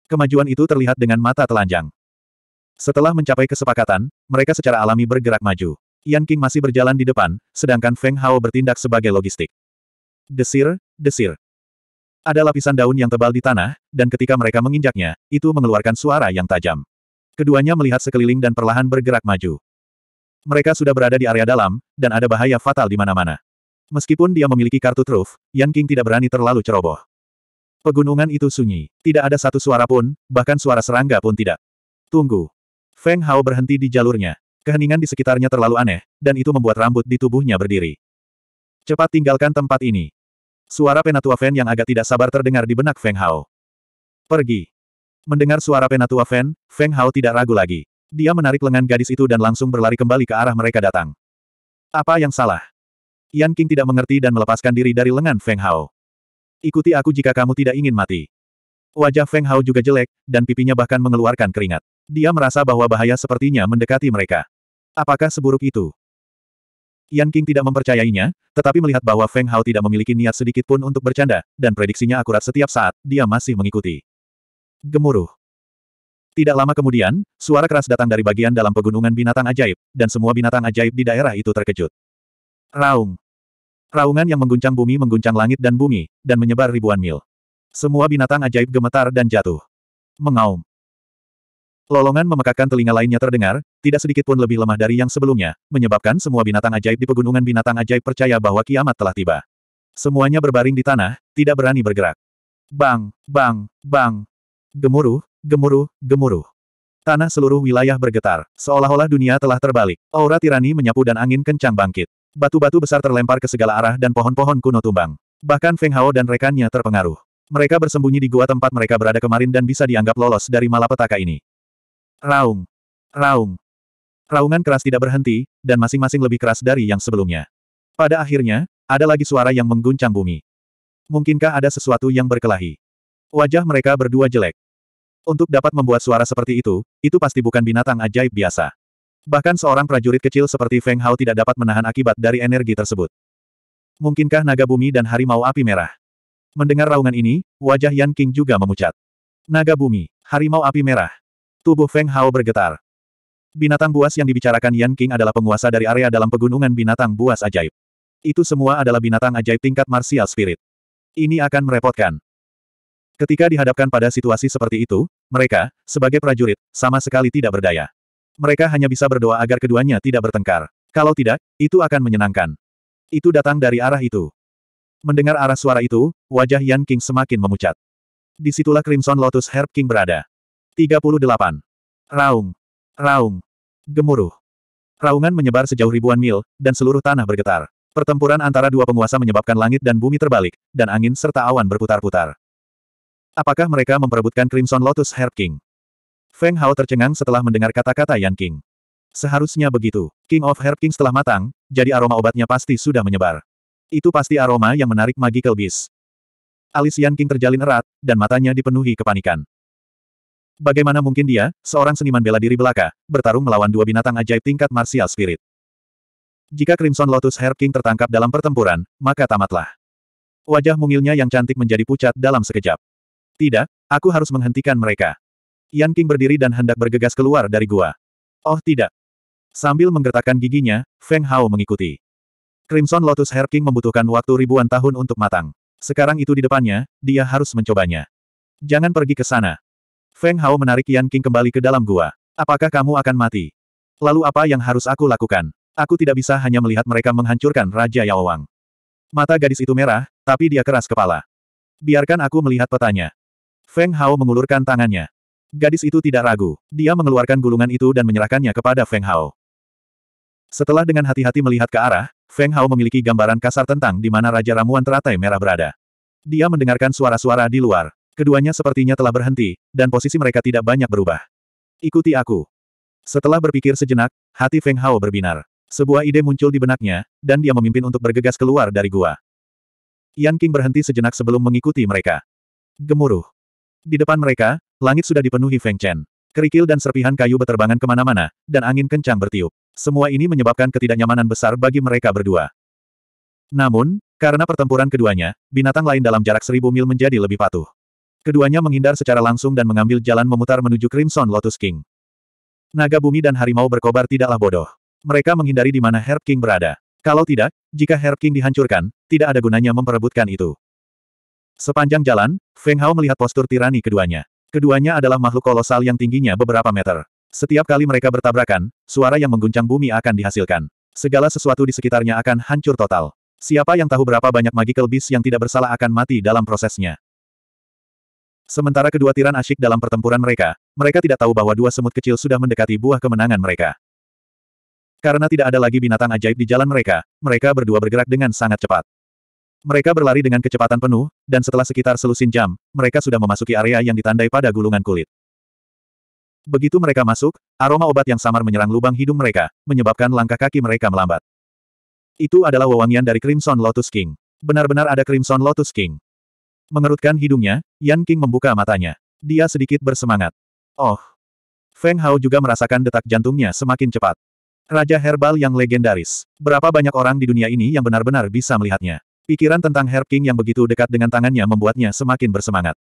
Kemajuan itu terlihat dengan mata telanjang. Setelah mencapai kesepakatan, mereka secara alami bergerak maju. Yan King masih berjalan di depan, sedangkan Feng Hao bertindak sebagai logistik. Desir, desir. Ada lapisan daun yang tebal di tanah, dan ketika mereka menginjaknya, itu mengeluarkan suara yang tajam. Keduanya melihat sekeliling dan perlahan bergerak maju. Mereka sudah berada di area dalam, dan ada bahaya fatal di mana-mana. Meskipun dia memiliki kartu truf, Yan King tidak berani terlalu ceroboh. Pegunungan itu sunyi. Tidak ada satu suara pun, bahkan suara serangga pun tidak. Tunggu. Feng Hao berhenti di jalurnya. Keheningan di sekitarnya terlalu aneh, dan itu membuat rambut di tubuhnya berdiri. Cepat tinggalkan tempat ini. Suara penatua Fen yang agak tidak sabar terdengar di benak Feng Hao. Pergi. Mendengar suara penatua Fen, Feng Hao tidak ragu lagi. Dia menarik lengan gadis itu dan langsung berlari kembali ke arah mereka datang. Apa yang salah? Yan King tidak mengerti dan melepaskan diri dari lengan Feng Hao. Ikuti aku jika kamu tidak ingin mati. Wajah Feng Hao juga jelek, dan pipinya bahkan mengeluarkan keringat. Dia merasa bahwa bahaya sepertinya mendekati mereka. Apakah seburuk itu? Yan King tidak mempercayainya, tetapi melihat bahwa Feng Hao tidak memiliki niat sedikit pun untuk bercanda, dan prediksinya akurat setiap saat, dia masih mengikuti. Gemuruh. Tidak lama kemudian, suara keras datang dari bagian dalam pegunungan binatang ajaib, dan semua binatang ajaib di daerah itu terkejut. Raung. Raungan yang mengguncang bumi mengguncang langit dan bumi, dan menyebar ribuan mil. Semua binatang ajaib gemetar dan jatuh. Mengaum. Lolongan memekakkan telinga lainnya terdengar, tidak sedikit pun lebih lemah dari yang sebelumnya, menyebabkan semua binatang ajaib di pegunungan binatang ajaib percaya bahwa kiamat telah tiba. Semuanya berbaring di tanah, tidak berani bergerak. Bang, bang, bang. Gemuruh, gemuruh, gemuruh. Tanah seluruh wilayah bergetar, seolah-olah dunia telah terbalik. Aura tirani menyapu dan angin kencang bangkit. Batu-batu besar terlempar ke segala arah dan pohon-pohon kuno tumbang. Bahkan Feng Hao dan rekannya terpengaruh. Mereka bersembunyi di gua tempat mereka berada kemarin dan bisa dianggap lolos dari malapetaka ini. Raung. Raung. Raungan keras tidak berhenti, dan masing-masing lebih keras dari yang sebelumnya. Pada akhirnya, ada lagi suara yang mengguncang bumi. Mungkinkah ada sesuatu yang berkelahi? Wajah mereka berdua jelek. Untuk dapat membuat suara seperti itu, itu pasti bukan binatang ajaib biasa. Bahkan seorang prajurit kecil seperti Feng Hao tidak dapat menahan akibat dari energi tersebut. Mungkinkah naga bumi dan harimau api merah? Mendengar raungan ini, wajah Yan King juga memucat. Naga bumi, harimau api merah. Tubuh Feng Hao bergetar. Binatang buas yang dibicarakan Yan King adalah penguasa dari area dalam pegunungan binatang buas ajaib. Itu semua adalah binatang ajaib tingkat martial spirit. Ini akan merepotkan. Ketika dihadapkan pada situasi seperti itu, mereka, sebagai prajurit, sama sekali tidak berdaya. Mereka hanya bisa berdoa agar keduanya tidak bertengkar. Kalau tidak, itu akan menyenangkan. Itu datang dari arah itu. Mendengar arah suara itu, wajah Yan King semakin memucat. Disitulah Crimson Lotus Herb King berada. 38. Raung. Raung. Gemuruh. Raungan menyebar sejauh ribuan mil, dan seluruh tanah bergetar. Pertempuran antara dua penguasa menyebabkan langit dan bumi terbalik, dan angin serta awan berputar-putar. Apakah mereka memperebutkan Crimson Lotus Herb King? Feng Hao tercengang setelah mendengar kata-kata Yan King. Seharusnya begitu. King of Herb King setelah matang, jadi aroma obatnya pasti sudah menyebar. Itu pasti aroma yang menarik magical beast. Alis Yan King terjalin erat, dan matanya dipenuhi kepanikan. Bagaimana mungkin dia, seorang seniman bela diri belaka, bertarung melawan dua binatang ajaib tingkat martial spirit? Jika Crimson Lotus Herb King tertangkap dalam pertempuran, maka tamatlah. Wajah mungilnya yang cantik menjadi pucat dalam sekejap. Tidak, aku harus menghentikan mereka. Yan King berdiri dan hendak bergegas keluar dari gua. Oh tidak. Sambil menggertakkan giginya, Feng Hao mengikuti. Crimson Lotus Hair King membutuhkan waktu ribuan tahun untuk matang. Sekarang itu di depannya, dia harus mencobanya. Jangan pergi ke sana. Feng Hao menarik Yan King kembali ke dalam gua. Apakah kamu akan mati? Lalu apa yang harus aku lakukan? Aku tidak bisa hanya melihat mereka menghancurkan Raja Yao Wang. Mata gadis itu merah, tapi dia keras kepala. Biarkan aku melihat petanya. Feng Hao mengulurkan tangannya. Gadis itu tidak ragu. Dia mengeluarkan gulungan itu dan menyerahkannya kepada Feng Hao. Setelah dengan hati-hati melihat ke arah, Feng Hao memiliki gambaran kasar tentang di mana Raja Ramuan Teratai Merah berada. Dia mendengarkan suara-suara di luar. Keduanya sepertinya telah berhenti, dan posisi mereka tidak banyak berubah. Ikuti aku. Setelah berpikir sejenak, hati Feng Hao berbinar. Sebuah ide muncul di benaknya, dan dia memimpin untuk bergegas keluar dari gua. Yan King berhenti sejenak sebelum mengikuti mereka. Gemuruh. Di depan mereka, Langit sudah dipenuhi Feng Chen. Kerikil dan serpihan kayu beterbangan kemana-mana, dan angin kencang bertiup. Semua ini menyebabkan ketidaknyamanan besar bagi mereka berdua. Namun, karena pertempuran keduanya, binatang lain dalam jarak seribu mil menjadi lebih patuh. Keduanya menghindar secara langsung dan mengambil jalan memutar menuju Crimson Lotus King. Naga bumi dan harimau berkobar tidaklah bodoh. Mereka menghindari di mana Herb King berada. Kalau tidak, jika Herb King dihancurkan, tidak ada gunanya memperebutkan itu. Sepanjang jalan, Feng Hao melihat postur tirani keduanya. Keduanya adalah makhluk kolosal yang tingginya beberapa meter. Setiap kali mereka bertabrakan, suara yang mengguncang bumi akan dihasilkan. Segala sesuatu di sekitarnya akan hancur total. Siapa yang tahu berapa banyak magical beast yang tidak bersalah akan mati dalam prosesnya. Sementara kedua tiran asyik dalam pertempuran mereka, mereka tidak tahu bahwa dua semut kecil sudah mendekati buah kemenangan mereka. Karena tidak ada lagi binatang ajaib di jalan mereka, mereka berdua bergerak dengan sangat cepat. Mereka berlari dengan kecepatan penuh, dan setelah sekitar selusin jam, mereka sudah memasuki area yang ditandai pada gulungan kulit. Begitu mereka masuk, aroma obat yang samar menyerang lubang hidung mereka, menyebabkan langkah kaki mereka melambat. Itu adalah wewangian dari Crimson Lotus King. Benar-benar ada Crimson Lotus King. Mengerutkan hidungnya, Yan King membuka matanya. Dia sedikit bersemangat. Oh. Feng Hao juga merasakan detak jantungnya semakin cepat. Raja herbal yang legendaris. Berapa banyak orang di dunia ini yang benar-benar bisa melihatnya? Pikiran tentang Herb King yang begitu dekat dengan tangannya membuatnya semakin bersemangat.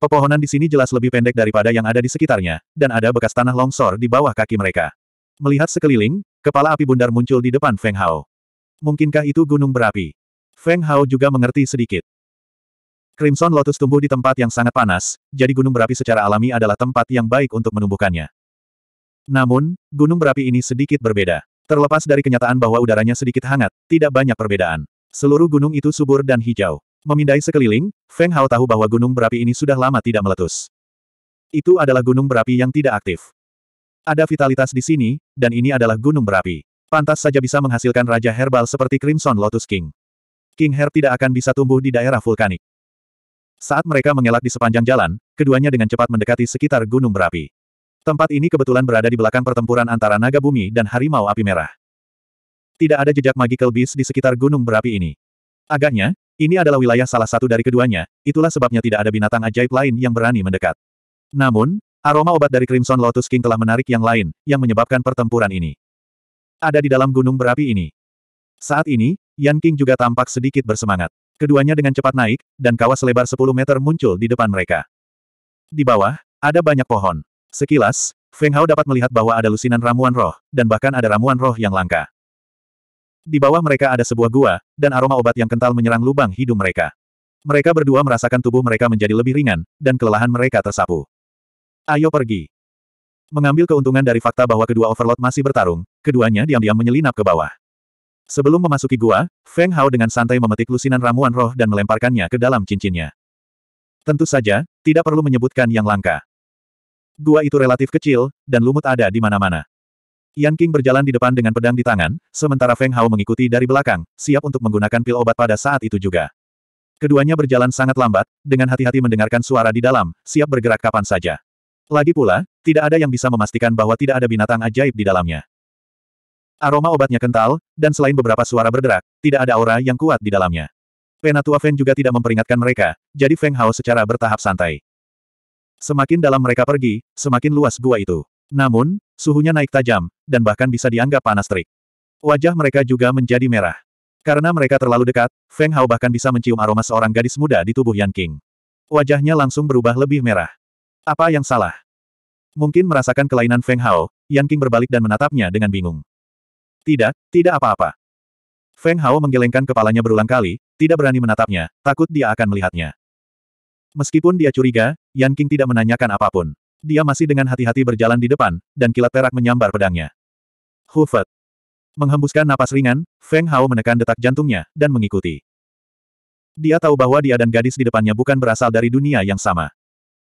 Pepohonan di sini jelas lebih pendek daripada yang ada di sekitarnya, dan ada bekas tanah longsor di bawah kaki mereka. Melihat sekeliling, kepala api bundar muncul di depan Feng Hao. Mungkinkah itu gunung berapi? Feng Hao juga mengerti sedikit. Crimson Lotus tumbuh di tempat yang sangat panas, jadi gunung berapi secara alami adalah tempat yang baik untuk menumbuhkannya. Namun, gunung berapi ini sedikit berbeda. Terlepas dari kenyataan bahwa udaranya sedikit hangat, tidak banyak perbedaan. Seluruh gunung itu subur dan hijau. Memindai sekeliling, Feng Hao tahu bahwa gunung berapi ini sudah lama tidak meletus. Itu adalah gunung berapi yang tidak aktif. Ada vitalitas di sini, dan ini adalah gunung berapi. Pantas saja bisa menghasilkan raja herbal seperti Crimson Lotus King. King Herb tidak akan bisa tumbuh di daerah vulkanik. Saat mereka mengelak di sepanjang jalan, keduanya dengan cepat mendekati sekitar gunung berapi. Tempat ini kebetulan berada di belakang pertempuran antara naga bumi dan harimau api merah. Tidak ada jejak magical beast di sekitar gunung berapi ini. Agaknya, ini adalah wilayah salah satu dari keduanya, itulah sebabnya tidak ada binatang ajaib lain yang berani mendekat. Namun, aroma obat dari Crimson Lotus King telah menarik yang lain, yang menyebabkan pertempuran ini. Ada di dalam gunung berapi ini. Saat ini, Yan King juga tampak sedikit bersemangat. Keduanya dengan cepat naik, dan kawah selebar 10 meter muncul di depan mereka. Di bawah, ada banyak pohon. Sekilas, Feng Hao dapat melihat bahwa ada lusinan ramuan roh, dan bahkan ada ramuan roh yang langka. Di bawah mereka ada sebuah gua, dan aroma obat yang kental menyerang lubang hidung mereka. Mereka berdua merasakan tubuh mereka menjadi lebih ringan, dan kelelahan mereka tersapu. Ayo pergi. Mengambil keuntungan dari fakta bahwa kedua overload masih bertarung, keduanya diam-diam menyelinap ke bawah. Sebelum memasuki gua, Feng Hao dengan santai memetik lusinan ramuan roh dan melemparkannya ke dalam cincinnya. Tentu saja, tidak perlu menyebutkan yang langka. Gua itu relatif kecil, dan lumut ada di mana-mana. Yan King berjalan di depan dengan pedang di tangan, sementara Feng Hao mengikuti dari belakang, siap untuk menggunakan pil obat pada saat itu juga. Keduanya berjalan sangat lambat, dengan hati-hati mendengarkan suara di dalam, siap bergerak kapan saja. Lagi pula, tidak ada yang bisa memastikan bahwa tidak ada binatang ajaib di dalamnya. Aroma obatnya kental, dan selain beberapa suara berderak, tidak ada aura yang kuat di dalamnya. Penatua Feng juga tidak memperingatkan mereka, jadi Feng Hao secara bertahap santai. Semakin dalam mereka pergi, semakin luas gua itu. Namun, Suhunya naik tajam, dan bahkan bisa dianggap panas terik. Wajah mereka juga menjadi merah. Karena mereka terlalu dekat, Feng Hao bahkan bisa mencium aroma seorang gadis muda di tubuh Yan King. Wajahnya langsung berubah lebih merah. Apa yang salah? Mungkin merasakan kelainan Feng Hao, Yan King berbalik dan menatapnya dengan bingung. Tidak, tidak apa-apa. Feng Hao menggelengkan kepalanya berulang kali, tidak berani menatapnya, takut dia akan melihatnya. Meskipun dia curiga, Yan King tidak menanyakan apapun dia masih dengan hati-hati berjalan di depan, dan kilat perak menyambar pedangnya. Hufet. Menghembuskan napas ringan, Feng Hao menekan detak jantungnya, dan mengikuti. Dia tahu bahwa dia dan gadis di depannya bukan berasal dari dunia yang sama.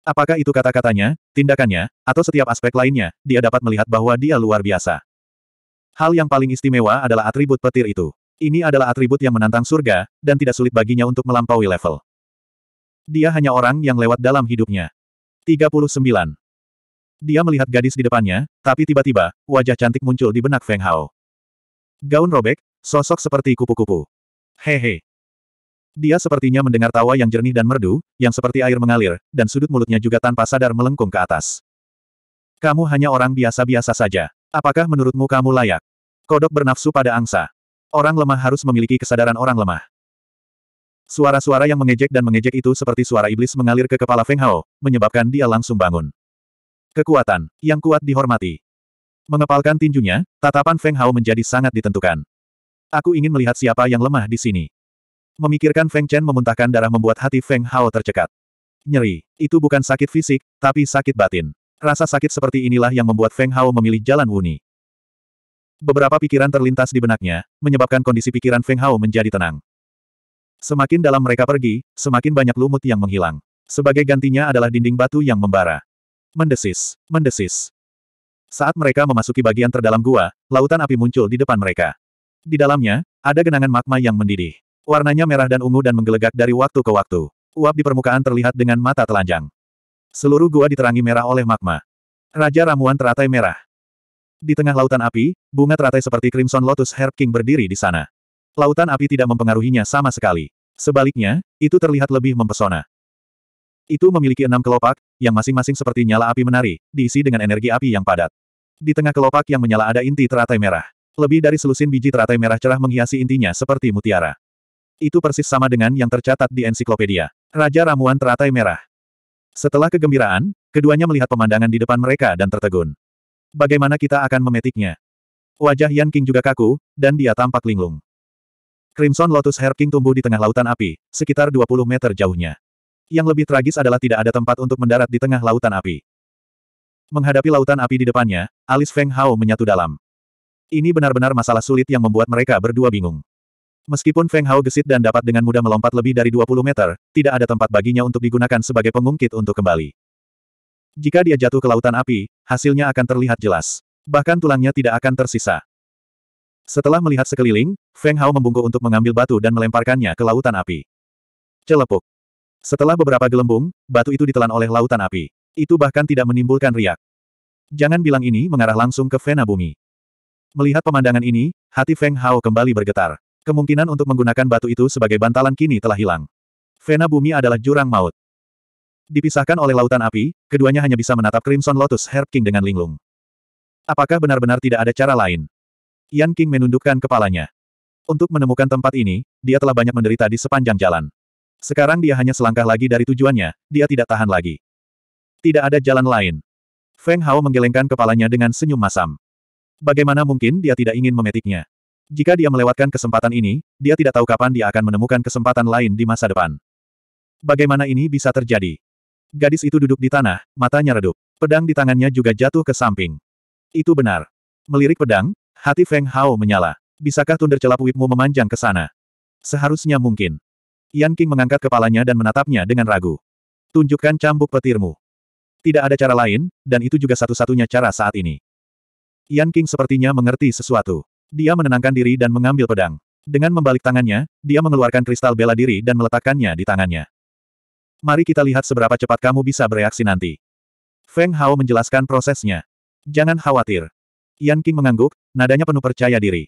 Apakah itu kata-katanya, tindakannya, atau setiap aspek lainnya, dia dapat melihat bahwa dia luar biasa. Hal yang paling istimewa adalah atribut petir itu. Ini adalah atribut yang menantang surga, dan tidak sulit baginya untuk melampaui level. Dia hanya orang yang lewat dalam hidupnya. 39. Dia melihat gadis di depannya, tapi tiba-tiba, wajah cantik muncul di benak Feng Hao. Gaun robek, sosok seperti kupu-kupu. Hehe. Dia sepertinya mendengar tawa yang jernih dan merdu, yang seperti air mengalir, dan sudut mulutnya juga tanpa sadar melengkung ke atas. Kamu hanya orang biasa-biasa saja. Apakah menurutmu kamu layak? Kodok bernafsu pada angsa. Orang lemah harus memiliki kesadaran orang lemah. Suara-suara yang mengejek dan mengejek itu seperti suara iblis mengalir ke kepala Feng Hao, menyebabkan dia langsung bangun. Kekuatan, yang kuat dihormati. Mengepalkan tinjunya, tatapan Feng Hao menjadi sangat ditentukan. Aku ingin melihat siapa yang lemah di sini. Memikirkan Feng Chen memuntahkan darah membuat hati Feng Hao tercekat. Nyeri, itu bukan sakit fisik, tapi sakit batin. Rasa sakit seperti inilah yang membuat Feng Hao memilih jalan Wuni. Beberapa pikiran terlintas di benaknya, menyebabkan kondisi pikiran Feng Hao menjadi tenang. Semakin dalam mereka pergi, semakin banyak lumut yang menghilang. Sebagai gantinya adalah dinding batu yang membara. Mendesis, mendesis. Saat mereka memasuki bagian terdalam gua, lautan api muncul di depan mereka. Di dalamnya, ada genangan magma yang mendidih. Warnanya merah dan ungu dan menggelegak dari waktu ke waktu. Uap di permukaan terlihat dengan mata telanjang. Seluruh gua diterangi merah oleh magma. Raja ramuan teratai merah. Di tengah lautan api, bunga teratai seperti Crimson Lotus Herb King berdiri di sana. Lautan api tidak mempengaruhinya sama sekali. Sebaliknya, itu terlihat lebih mempesona. Itu memiliki enam kelopak, yang masing-masing seperti nyala api menari, diisi dengan energi api yang padat. Di tengah kelopak yang menyala ada inti teratai merah. Lebih dari selusin biji teratai merah cerah menghiasi intinya seperti mutiara. Itu persis sama dengan yang tercatat di ensiklopedia. Raja Ramuan Teratai Merah. Setelah kegembiraan, keduanya melihat pemandangan di depan mereka dan tertegun. Bagaimana kita akan memetiknya? Wajah Yan King juga kaku, dan dia tampak linglung. Crimson Lotus Hair King tumbuh di tengah lautan api, sekitar 20 meter jauhnya. Yang lebih tragis adalah tidak ada tempat untuk mendarat di tengah lautan api. Menghadapi lautan api di depannya, alis Feng Hao menyatu dalam. Ini benar-benar masalah sulit yang membuat mereka berdua bingung. Meskipun Feng Hao gesit dan dapat dengan mudah melompat lebih dari 20 meter, tidak ada tempat baginya untuk digunakan sebagai pengungkit untuk kembali. Jika dia jatuh ke lautan api, hasilnya akan terlihat jelas. Bahkan tulangnya tidak akan tersisa. Setelah melihat sekeliling, Feng Hao membungkuk untuk mengambil batu dan melemparkannya ke lautan api. Celepuk. Setelah beberapa gelembung, batu itu ditelan oleh lautan api. Itu bahkan tidak menimbulkan riak. Jangan bilang ini mengarah langsung ke Vena Bumi. Melihat pemandangan ini, hati Feng Hao kembali bergetar. Kemungkinan untuk menggunakan batu itu sebagai bantalan kini telah hilang. Vena Bumi adalah jurang maut. Dipisahkan oleh lautan api, keduanya hanya bisa menatap Crimson Lotus Herb King dengan linglung. Apakah benar-benar tidak ada cara lain? Yan King menundukkan kepalanya. Untuk menemukan tempat ini, dia telah banyak menderita di sepanjang jalan. Sekarang dia hanya selangkah lagi dari tujuannya, dia tidak tahan lagi. Tidak ada jalan lain. Feng Hao menggelengkan kepalanya dengan senyum masam. Bagaimana mungkin dia tidak ingin memetiknya? Jika dia melewatkan kesempatan ini, dia tidak tahu kapan dia akan menemukan kesempatan lain di masa depan. Bagaimana ini bisa terjadi? Gadis itu duduk di tanah, matanya redup. Pedang di tangannya juga jatuh ke samping. Itu benar. Melirik pedang, Hati Feng Hao menyala. Bisakah tunder celap wipmu memanjang ke sana? Seharusnya mungkin. Yan King mengangkat kepalanya dan menatapnya dengan ragu. Tunjukkan cambuk petirmu. Tidak ada cara lain, dan itu juga satu-satunya cara saat ini. Yan King sepertinya mengerti sesuatu. Dia menenangkan diri dan mengambil pedang. Dengan membalik tangannya, dia mengeluarkan kristal bela diri dan meletakkannya di tangannya. Mari kita lihat seberapa cepat kamu bisa bereaksi nanti. Feng Hao menjelaskan prosesnya. Jangan khawatir. Yan King mengangguk, nadanya penuh percaya diri.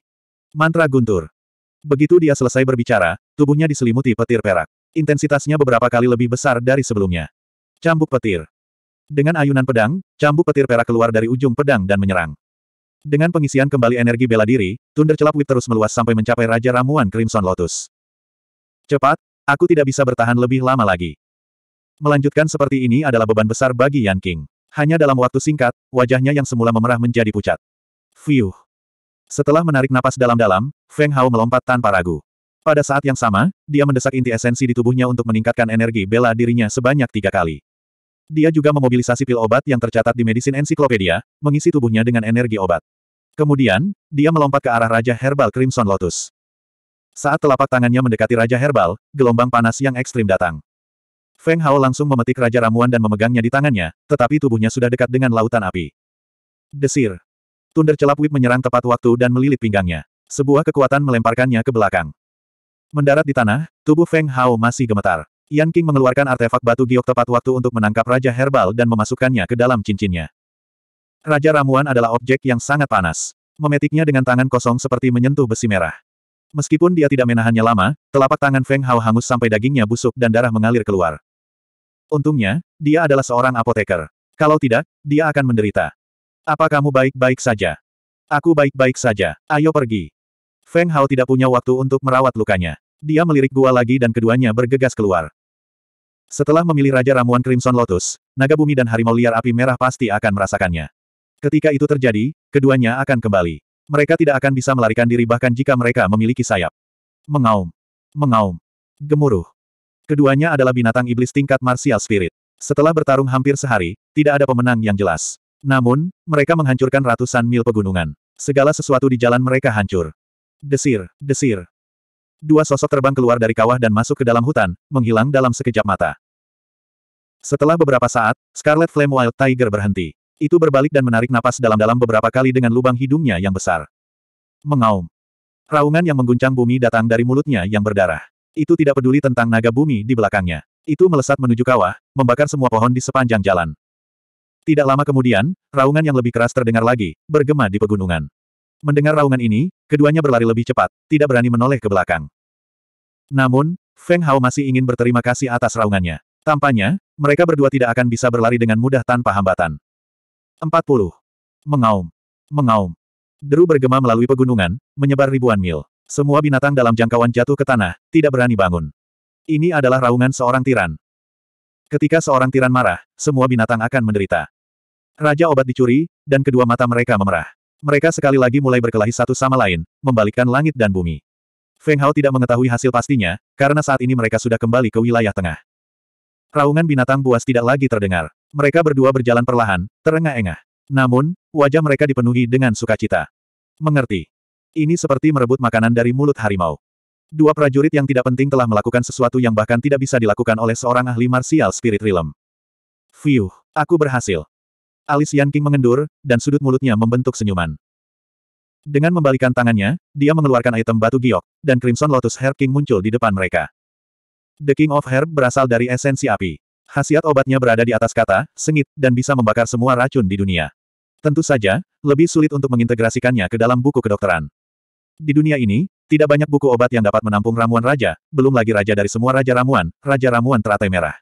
Mantra guntur. Begitu dia selesai berbicara, tubuhnya diselimuti petir perak. Intensitasnya beberapa kali lebih besar dari sebelumnya. Cambuk petir. Dengan ayunan pedang, cambuk petir perak keluar dari ujung pedang dan menyerang. Dengan pengisian kembali energi bela diri, Thunder Celap Whip terus meluas sampai mencapai Raja Ramuan Crimson Lotus. Cepat, aku tidak bisa bertahan lebih lama lagi. Melanjutkan seperti ini adalah beban besar bagi Yan King. Hanya dalam waktu singkat, wajahnya yang semula memerah menjadi pucat. Fiuh. Setelah menarik napas dalam-dalam, Feng Hao melompat tanpa ragu. Pada saat yang sama, dia mendesak inti esensi di tubuhnya untuk meningkatkan energi bela dirinya sebanyak tiga kali. Dia juga memobilisasi pil obat yang tercatat di medisin Encyclopedia, mengisi tubuhnya dengan energi obat. Kemudian, dia melompat ke arah Raja Herbal Crimson Lotus. Saat telapak tangannya mendekati Raja Herbal, gelombang panas yang ekstrim datang. Feng Hao langsung memetik Raja Ramuan dan memegangnya di tangannya, tetapi tubuhnya sudah dekat dengan lautan api. Desir. Thunder Celap Whip menyerang tepat waktu dan melilit pinggangnya. Sebuah kekuatan melemparkannya ke belakang. Mendarat di tanah, tubuh Feng Hao masih gemetar. Yan King mengeluarkan artefak batu giok tepat waktu untuk menangkap Raja Herbal dan memasukkannya ke dalam cincinnya. Raja Ramuan adalah objek yang sangat panas. Memetiknya dengan tangan kosong seperti menyentuh besi merah. Meskipun dia tidak menahannya lama, telapak tangan Feng Hao hangus sampai dagingnya busuk dan darah mengalir keluar. Untungnya, dia adalah seorang apoteker. Kalau tidak, dia akan menderita. Apa kamu baik-baik saja? Aku baik-baik saja. Ayo pergi. Feng Hao tidak punya waktu untuk merawat lukanya. Dia melirik gua lagi dan keduanya bergegas keluar. Setelah memilih Raja Ramuan Crimson Lotus, naga bumi dan harimau liar api merah pasti akan merasakannya. Ketika itu terjadi, keduanya akan kembali. Mereka tidak akan bisa melarikan diri bahkan jika mereka memiliki sayap. Mengaum. Mengaum. Gemuruh. Keduanya adalah binatang iblis tingkat martial spirit. Setelah bertarung hampir sehari, tidak ada pemenang yang jelas. Namun, mereka menghancurkan ratusan mil pegunungan. Segala sesuatu di jalan mereka hancur. Desir, desir. Dua sosok terbang keluar dari kawah dan masuk ke dalam hutan, menghilang dalam sekejap mata. Setelah beberapa saat, Scarlet Flame Wild Tiger berhenti. Itu berbalik dan menarik napas dalam-dalam beberapa kali dengan lubang hidungnya yang besar. Mengaum. Raungan yang mengguncang bumi datang dari mulutnya yang berdarah. Itu tidak peduli tentang naga bumi di belakangnya. Itu melesat menuju kawah, membakar semua pohon di sepanjang jalan. Tidak lama kemudian, raungan yang lebih keras terdengar lagi, bergema di pegunungan. Mendengar raungan ini, keduanya berlari lebih cepat, tidak berani menoleh ke belakang. Namun, Feng Hao masih ingin berterima kasih atas raungannya. Tampaknya, mereka berdua tidak akan bisa berlari dengan mudah tanpa hambatan. 40. Mengaum. Mengaum. Deru bergema melalui pegunungan, menyebar ribuan mil. Semua binatang dalam jangkauan jatuh ke tanah, tidak berani bangun. Ini adalah raungan seorang tiran. Ketika seorang tiran marah, semua binatang akan menderita. Raja obat dicuri, dan kedua mata mereka memerah. Mereka sekali lagi mulai berkelahi satu sama lain, membalikkan langit dan bumi. Feng Hao tidak mengetahui hasil pastinya, karena saat ini mereka sudah kembali ke wilayah tengah. Raungan binatang buas tidak lagi terdengar. Mereka berdua berjalan perlahan, terengah-engah. Namun, wajah mereka dipenuhi dengan sukacita. Mengerti. Ini seperti merebut makanan dari mulut harimau. Dua prajurit yang tidak penting telah melakukan sesuatu yang bahkan tidak bisa dilakukan oleh seorang ahli martial spirit realm. Fiuh, aku berhasil. Alis Yan King mengendur, dan sudut mulutnya membentuk senyuman. Dengan membalikan tangannya, dia mengeluarkan item batu giok, dan Crimson Lotus Herb King muncul di depan mereka. The King of Herb berasal dari esensi api. Hasiat obatnya berada di atas kata, sengit, dan bisa membakar semua racun di dunia. Tentu saja, lebih sulit untuk mengintegrasikannya ke dalam buku kedokteran. Di dunia ini, tidak banyak buku obat yang dapat menampung ramuan raja, belum lagi raja dari semua raja ramuan, raja ramuan teratai merah.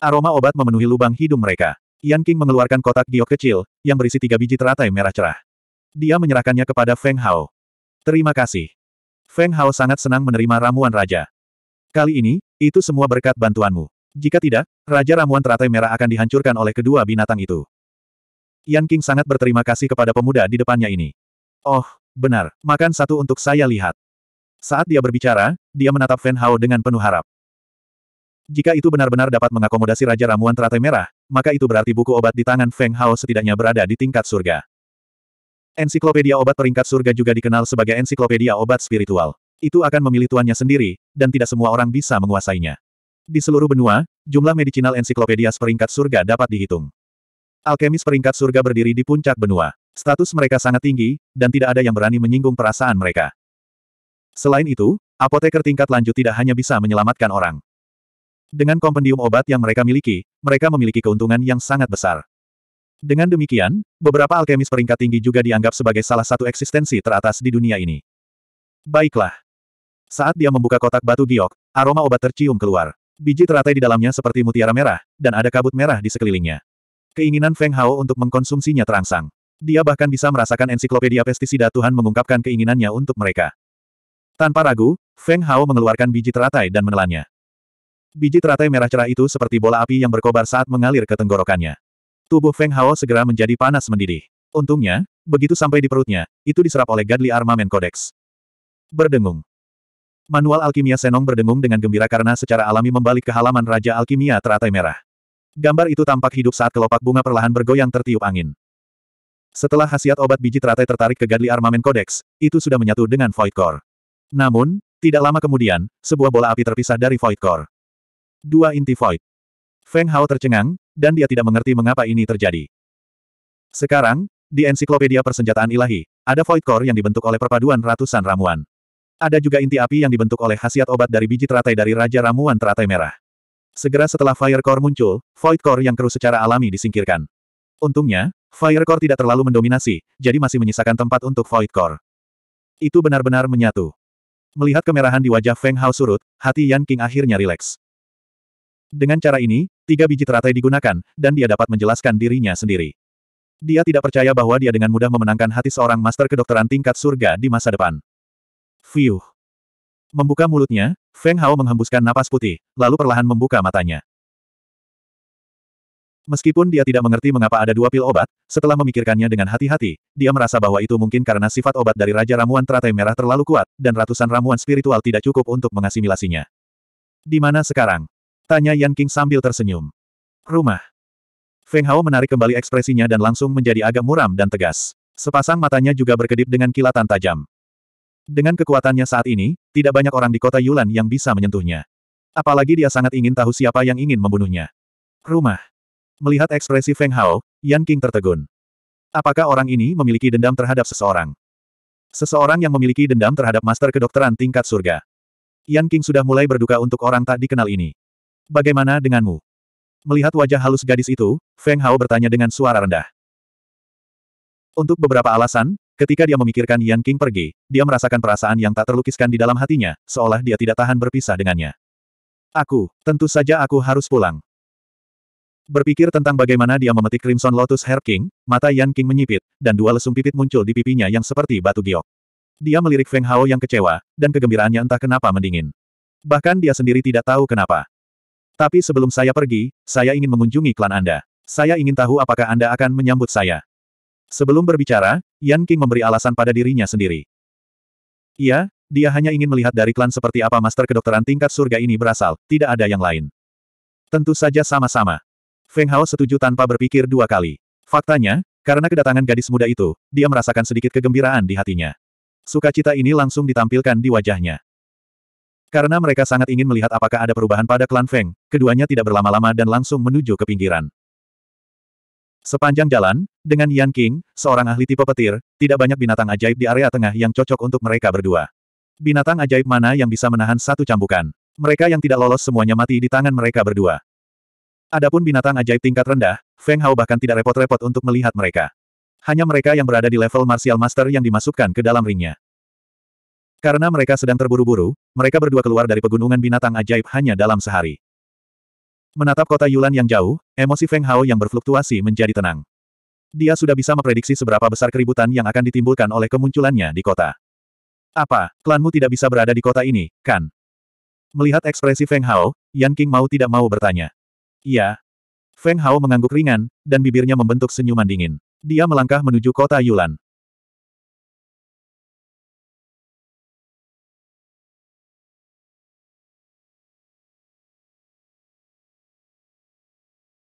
Aroma obat memenuhi lubang hidung mereka. Yan King mengeluarkan kotak giok kecil, yang berisi tiga biji teratai merah cerah. Dia menyerahkannya kepada Feng Hao. Terima kasih. Feng Hao sangat senang menerima ramuan raja. Kali ini, itu semua berkat bantuanmu. Jika tidak, Raja Ramuan Teratai Merah akan dihancurkan oleh kedua binatang itu. Yan King sangat berterima kasih kepada pemuda di depannya ini. Oh, benar, makan satu untuk saya lihat. Saat dia berbicara, dia menatap Feng Hao dengan penuh harap. Jika itu benar-benar dapat mengakomodasi Raja Ramuan Teratai Merah, maka itu berarti buku obat di tangan Feng Hao setidaknya berada di tingkat surga. Ensiklopedia obat peringkat surga juga dikenal sebagai ensiklopedia obat spiritual. Itu akan memilih tuannya sendiri, dan tidak semua orang bisa menguasainya. Di seluruh benua, jumlah medicinal ensiklopedia peringkat surga dapat dihitung. Alkemis peringkat surga berdiri di puncak benua. Status mereka sangat tinggi, dan tidak ada yang berani menyinggung perasaan mereka. Selain itu, apoteker tingkat lanjut tidak hanya bisa menyelamatkan orang. Dengan kompendium obat yang mereka miliki, mereka memiliki keuntungan yang sangat besar. Dengan demikian, beberapa alkemis peringkat tinggi juga dianggap sebagai salah satu eksistensi teratas di dunia ini. Baiklah. Saat dia membuka kotak batu giok, aroma obat tercium keluar. Biji teratai di dalamnya seperti mutiara merah, dan ada kabut merah di sekelilingnya. Keinginan Feng Hao untuk mengkonsumsinya terangsang. Dia bahkan bisa merasakan ensiklopedia pestisida Tuhan mengungkapkan keinginannya untuk mereka. Tanpa ragu, Feng Hao mengeluarkan biji teratai dan menelannya. Biji teratai merah cerah itu seperti bola api yang berkobar saat mengalir ke tenggorokannya. Tubuh Feng Hao segera menjadi panas mendidih. Untungnya, begitu sampai di perutnya, itu diserap oleh Gadli Armamen Codex. Berdengung. Manual alkimia Senong berdengung dengan gembira karena secara alami membalik ke halaman Raja Alkimia Teratai Merah. Gambar itu tampak hidup saat kelopak bunga perlahan bergoyang tertiup angin. Setelah khasiat obat biji teratai tertarik ke Gadli Armamen Codex, itu sudah menyatu dengan Void Core. Namun, tidak lama kemudian, sebuah bola api terpisah dari Void Core. Dua inti void. Feng Hao tercengang, dan dia tidak mengerti mengapa ini terjadi. Sekarang, di ensiklopedia persenjataan ilahi, ada void core yang dibentuk oleh perpaduan ratusan ramuan. Ada juga inti api yang dibentuk oleh khasiat obat dari biji teratai dari Raja Ramuan Teratai Merah. Segera setelah Fire Core muncul, Void Core yang keruh secara alami disingkirkan. Untungnya, Fire Core tidak terlalu mendominasi, jadi masih menyisakan tempat untuk Void Core. Itu benar-benar menyatu. Melihat kemerahan di wajah Feng Hao surut, hati Yan King akhirnya rileks. Dengan cara ini, tiga biji teratai digunakan, dan dia dapat menjelaskan dirinya sendiri. Dia tidak percaya bahwa dia dengan mudah memenangkan hati seorang master kedokteran tingkat surga di masa depan. Fiuh. Membuka mulutnya, Feng Hao menghembuskan napas putih, lalu perlahan membuka matanya. Meskipun dia tidak mengerti mengapa ada dua pil obat, setelah memikirkannya dengan hati-hati, dia merasa bahwa itu mungkin karena sifat obat dari Raja Ramuan Teratai Merah terlalu kuat, dan ratusan ramuan spiritual tidak cukup untuk mengasimilasinya. Di mana sekarang? Tanya Yan King sambil tersenyum. Rumah. Feng Hao menarik kembali ekspresinya dan langsung menjadi agak muram dan tegas. Sepasang matanya juga berkedip dengan kilatan tajam. Dengan kekuatannya saat ini, tidak banyak orang di kota Yulan yang bisa menyentuhnya. Apalagi dia sangat ingin tahu siapa yang ingin membunuhnya. Rumah. Melihat ekspresi Feng Hao, Yan King tertegun. Apakah orang ini memiliki dendam terhadap seseorang? Seseorang yang memiliki dendam terhadap master kedokteran tingkat surga. Yan King sudah mulai berduka untuk orang tak dikenal ini. Bagaimana denganmu? Melihat wajah halus gadis itu, Feng Hao bertanya dengan suara rendah. Untuk beberapa alasan, ketika dia memikirkan Yan King pergi, dia merasakan perasaan yang tak terlukiskan di dalam hatinya, seolah dia tidak tahan berpisah dengannya. Aku, tentu saja aku harus pulang. Berpikir tentang bagaimana dia memetik Crimson Lotus Hair King, mata Yan King menyipit, dan dua lesung pipit muncul di pipinya yang seperti batu giok. Dia melirik Feng Hao yang kecewa, dan kegembiraannya entah kenapa mendingin. Bahkan dia sendiri tidak tahu kenapa. Tapi sebelum saya pergi, saya ingin mengunjungi klan Anda. Saya ingin tahu apakah Anda akan menyambut saya. Sebelum berbicara, Yan King memberi alasan pada dirinya sendiri. Iya, dia hanya ingin melihat dari klan seperti apa master kedokteran tingkat surga ini berasal, tidak ada yang lain. Tentu saja sama-sama. Feng Hao setuju tanpa berpikir dua kali. Faktanya, karena kedatangan gadis muda itu, dia merasakan sedikit kegembiraan di hatinya. Sukacita ini langsung ditampilkan di wajahnya. Karena mereka sangat ingin melihat apakah ada perubahan pada klan Feng, keduanya tidak berlama-lama dan langsung menuju ke pinggiran. Sepanjang jalan, dengan Yan King, seorang ahli tipe petir, tidak banyak binatang ajaib di area tengah yang cocok untuk mereka berdua. Binatang ajaib mana yang bisa menahan satu cambukan? Mereka yang tidak lolos semuanya mati di tangan mereka berdua. Adapun binatang ajaib tingkat rendah, Feng Hao bahkan tidak repot-repot untuk melihat mereka. Hanya mereka yang berada di level martial master yang dimasukkan ke dalam ringnya. Karena mereka sedang terburu-buru, mereka berdua keluar dari pegunungan binatang ajaib hanya dalam sehari. Menatap kota Yulan yang jauh, emosi Feng Hao yang berfluktuasi menjadi tenang. Dia sudah bisa memprediksi seberapa besar keributan yang akan ditimbulkan oleh kemunculannya di kota. Apa, klanmu tidak bisa berada di kota ini, kan? Melihat ekspresi Feng Hao, Yan King mau tidak mau bertanya. Iya. Feng Hao mengangguk ringan, dan bibirnya membentuk senyuman dingin. Dia melangkah menuju kota Yulan.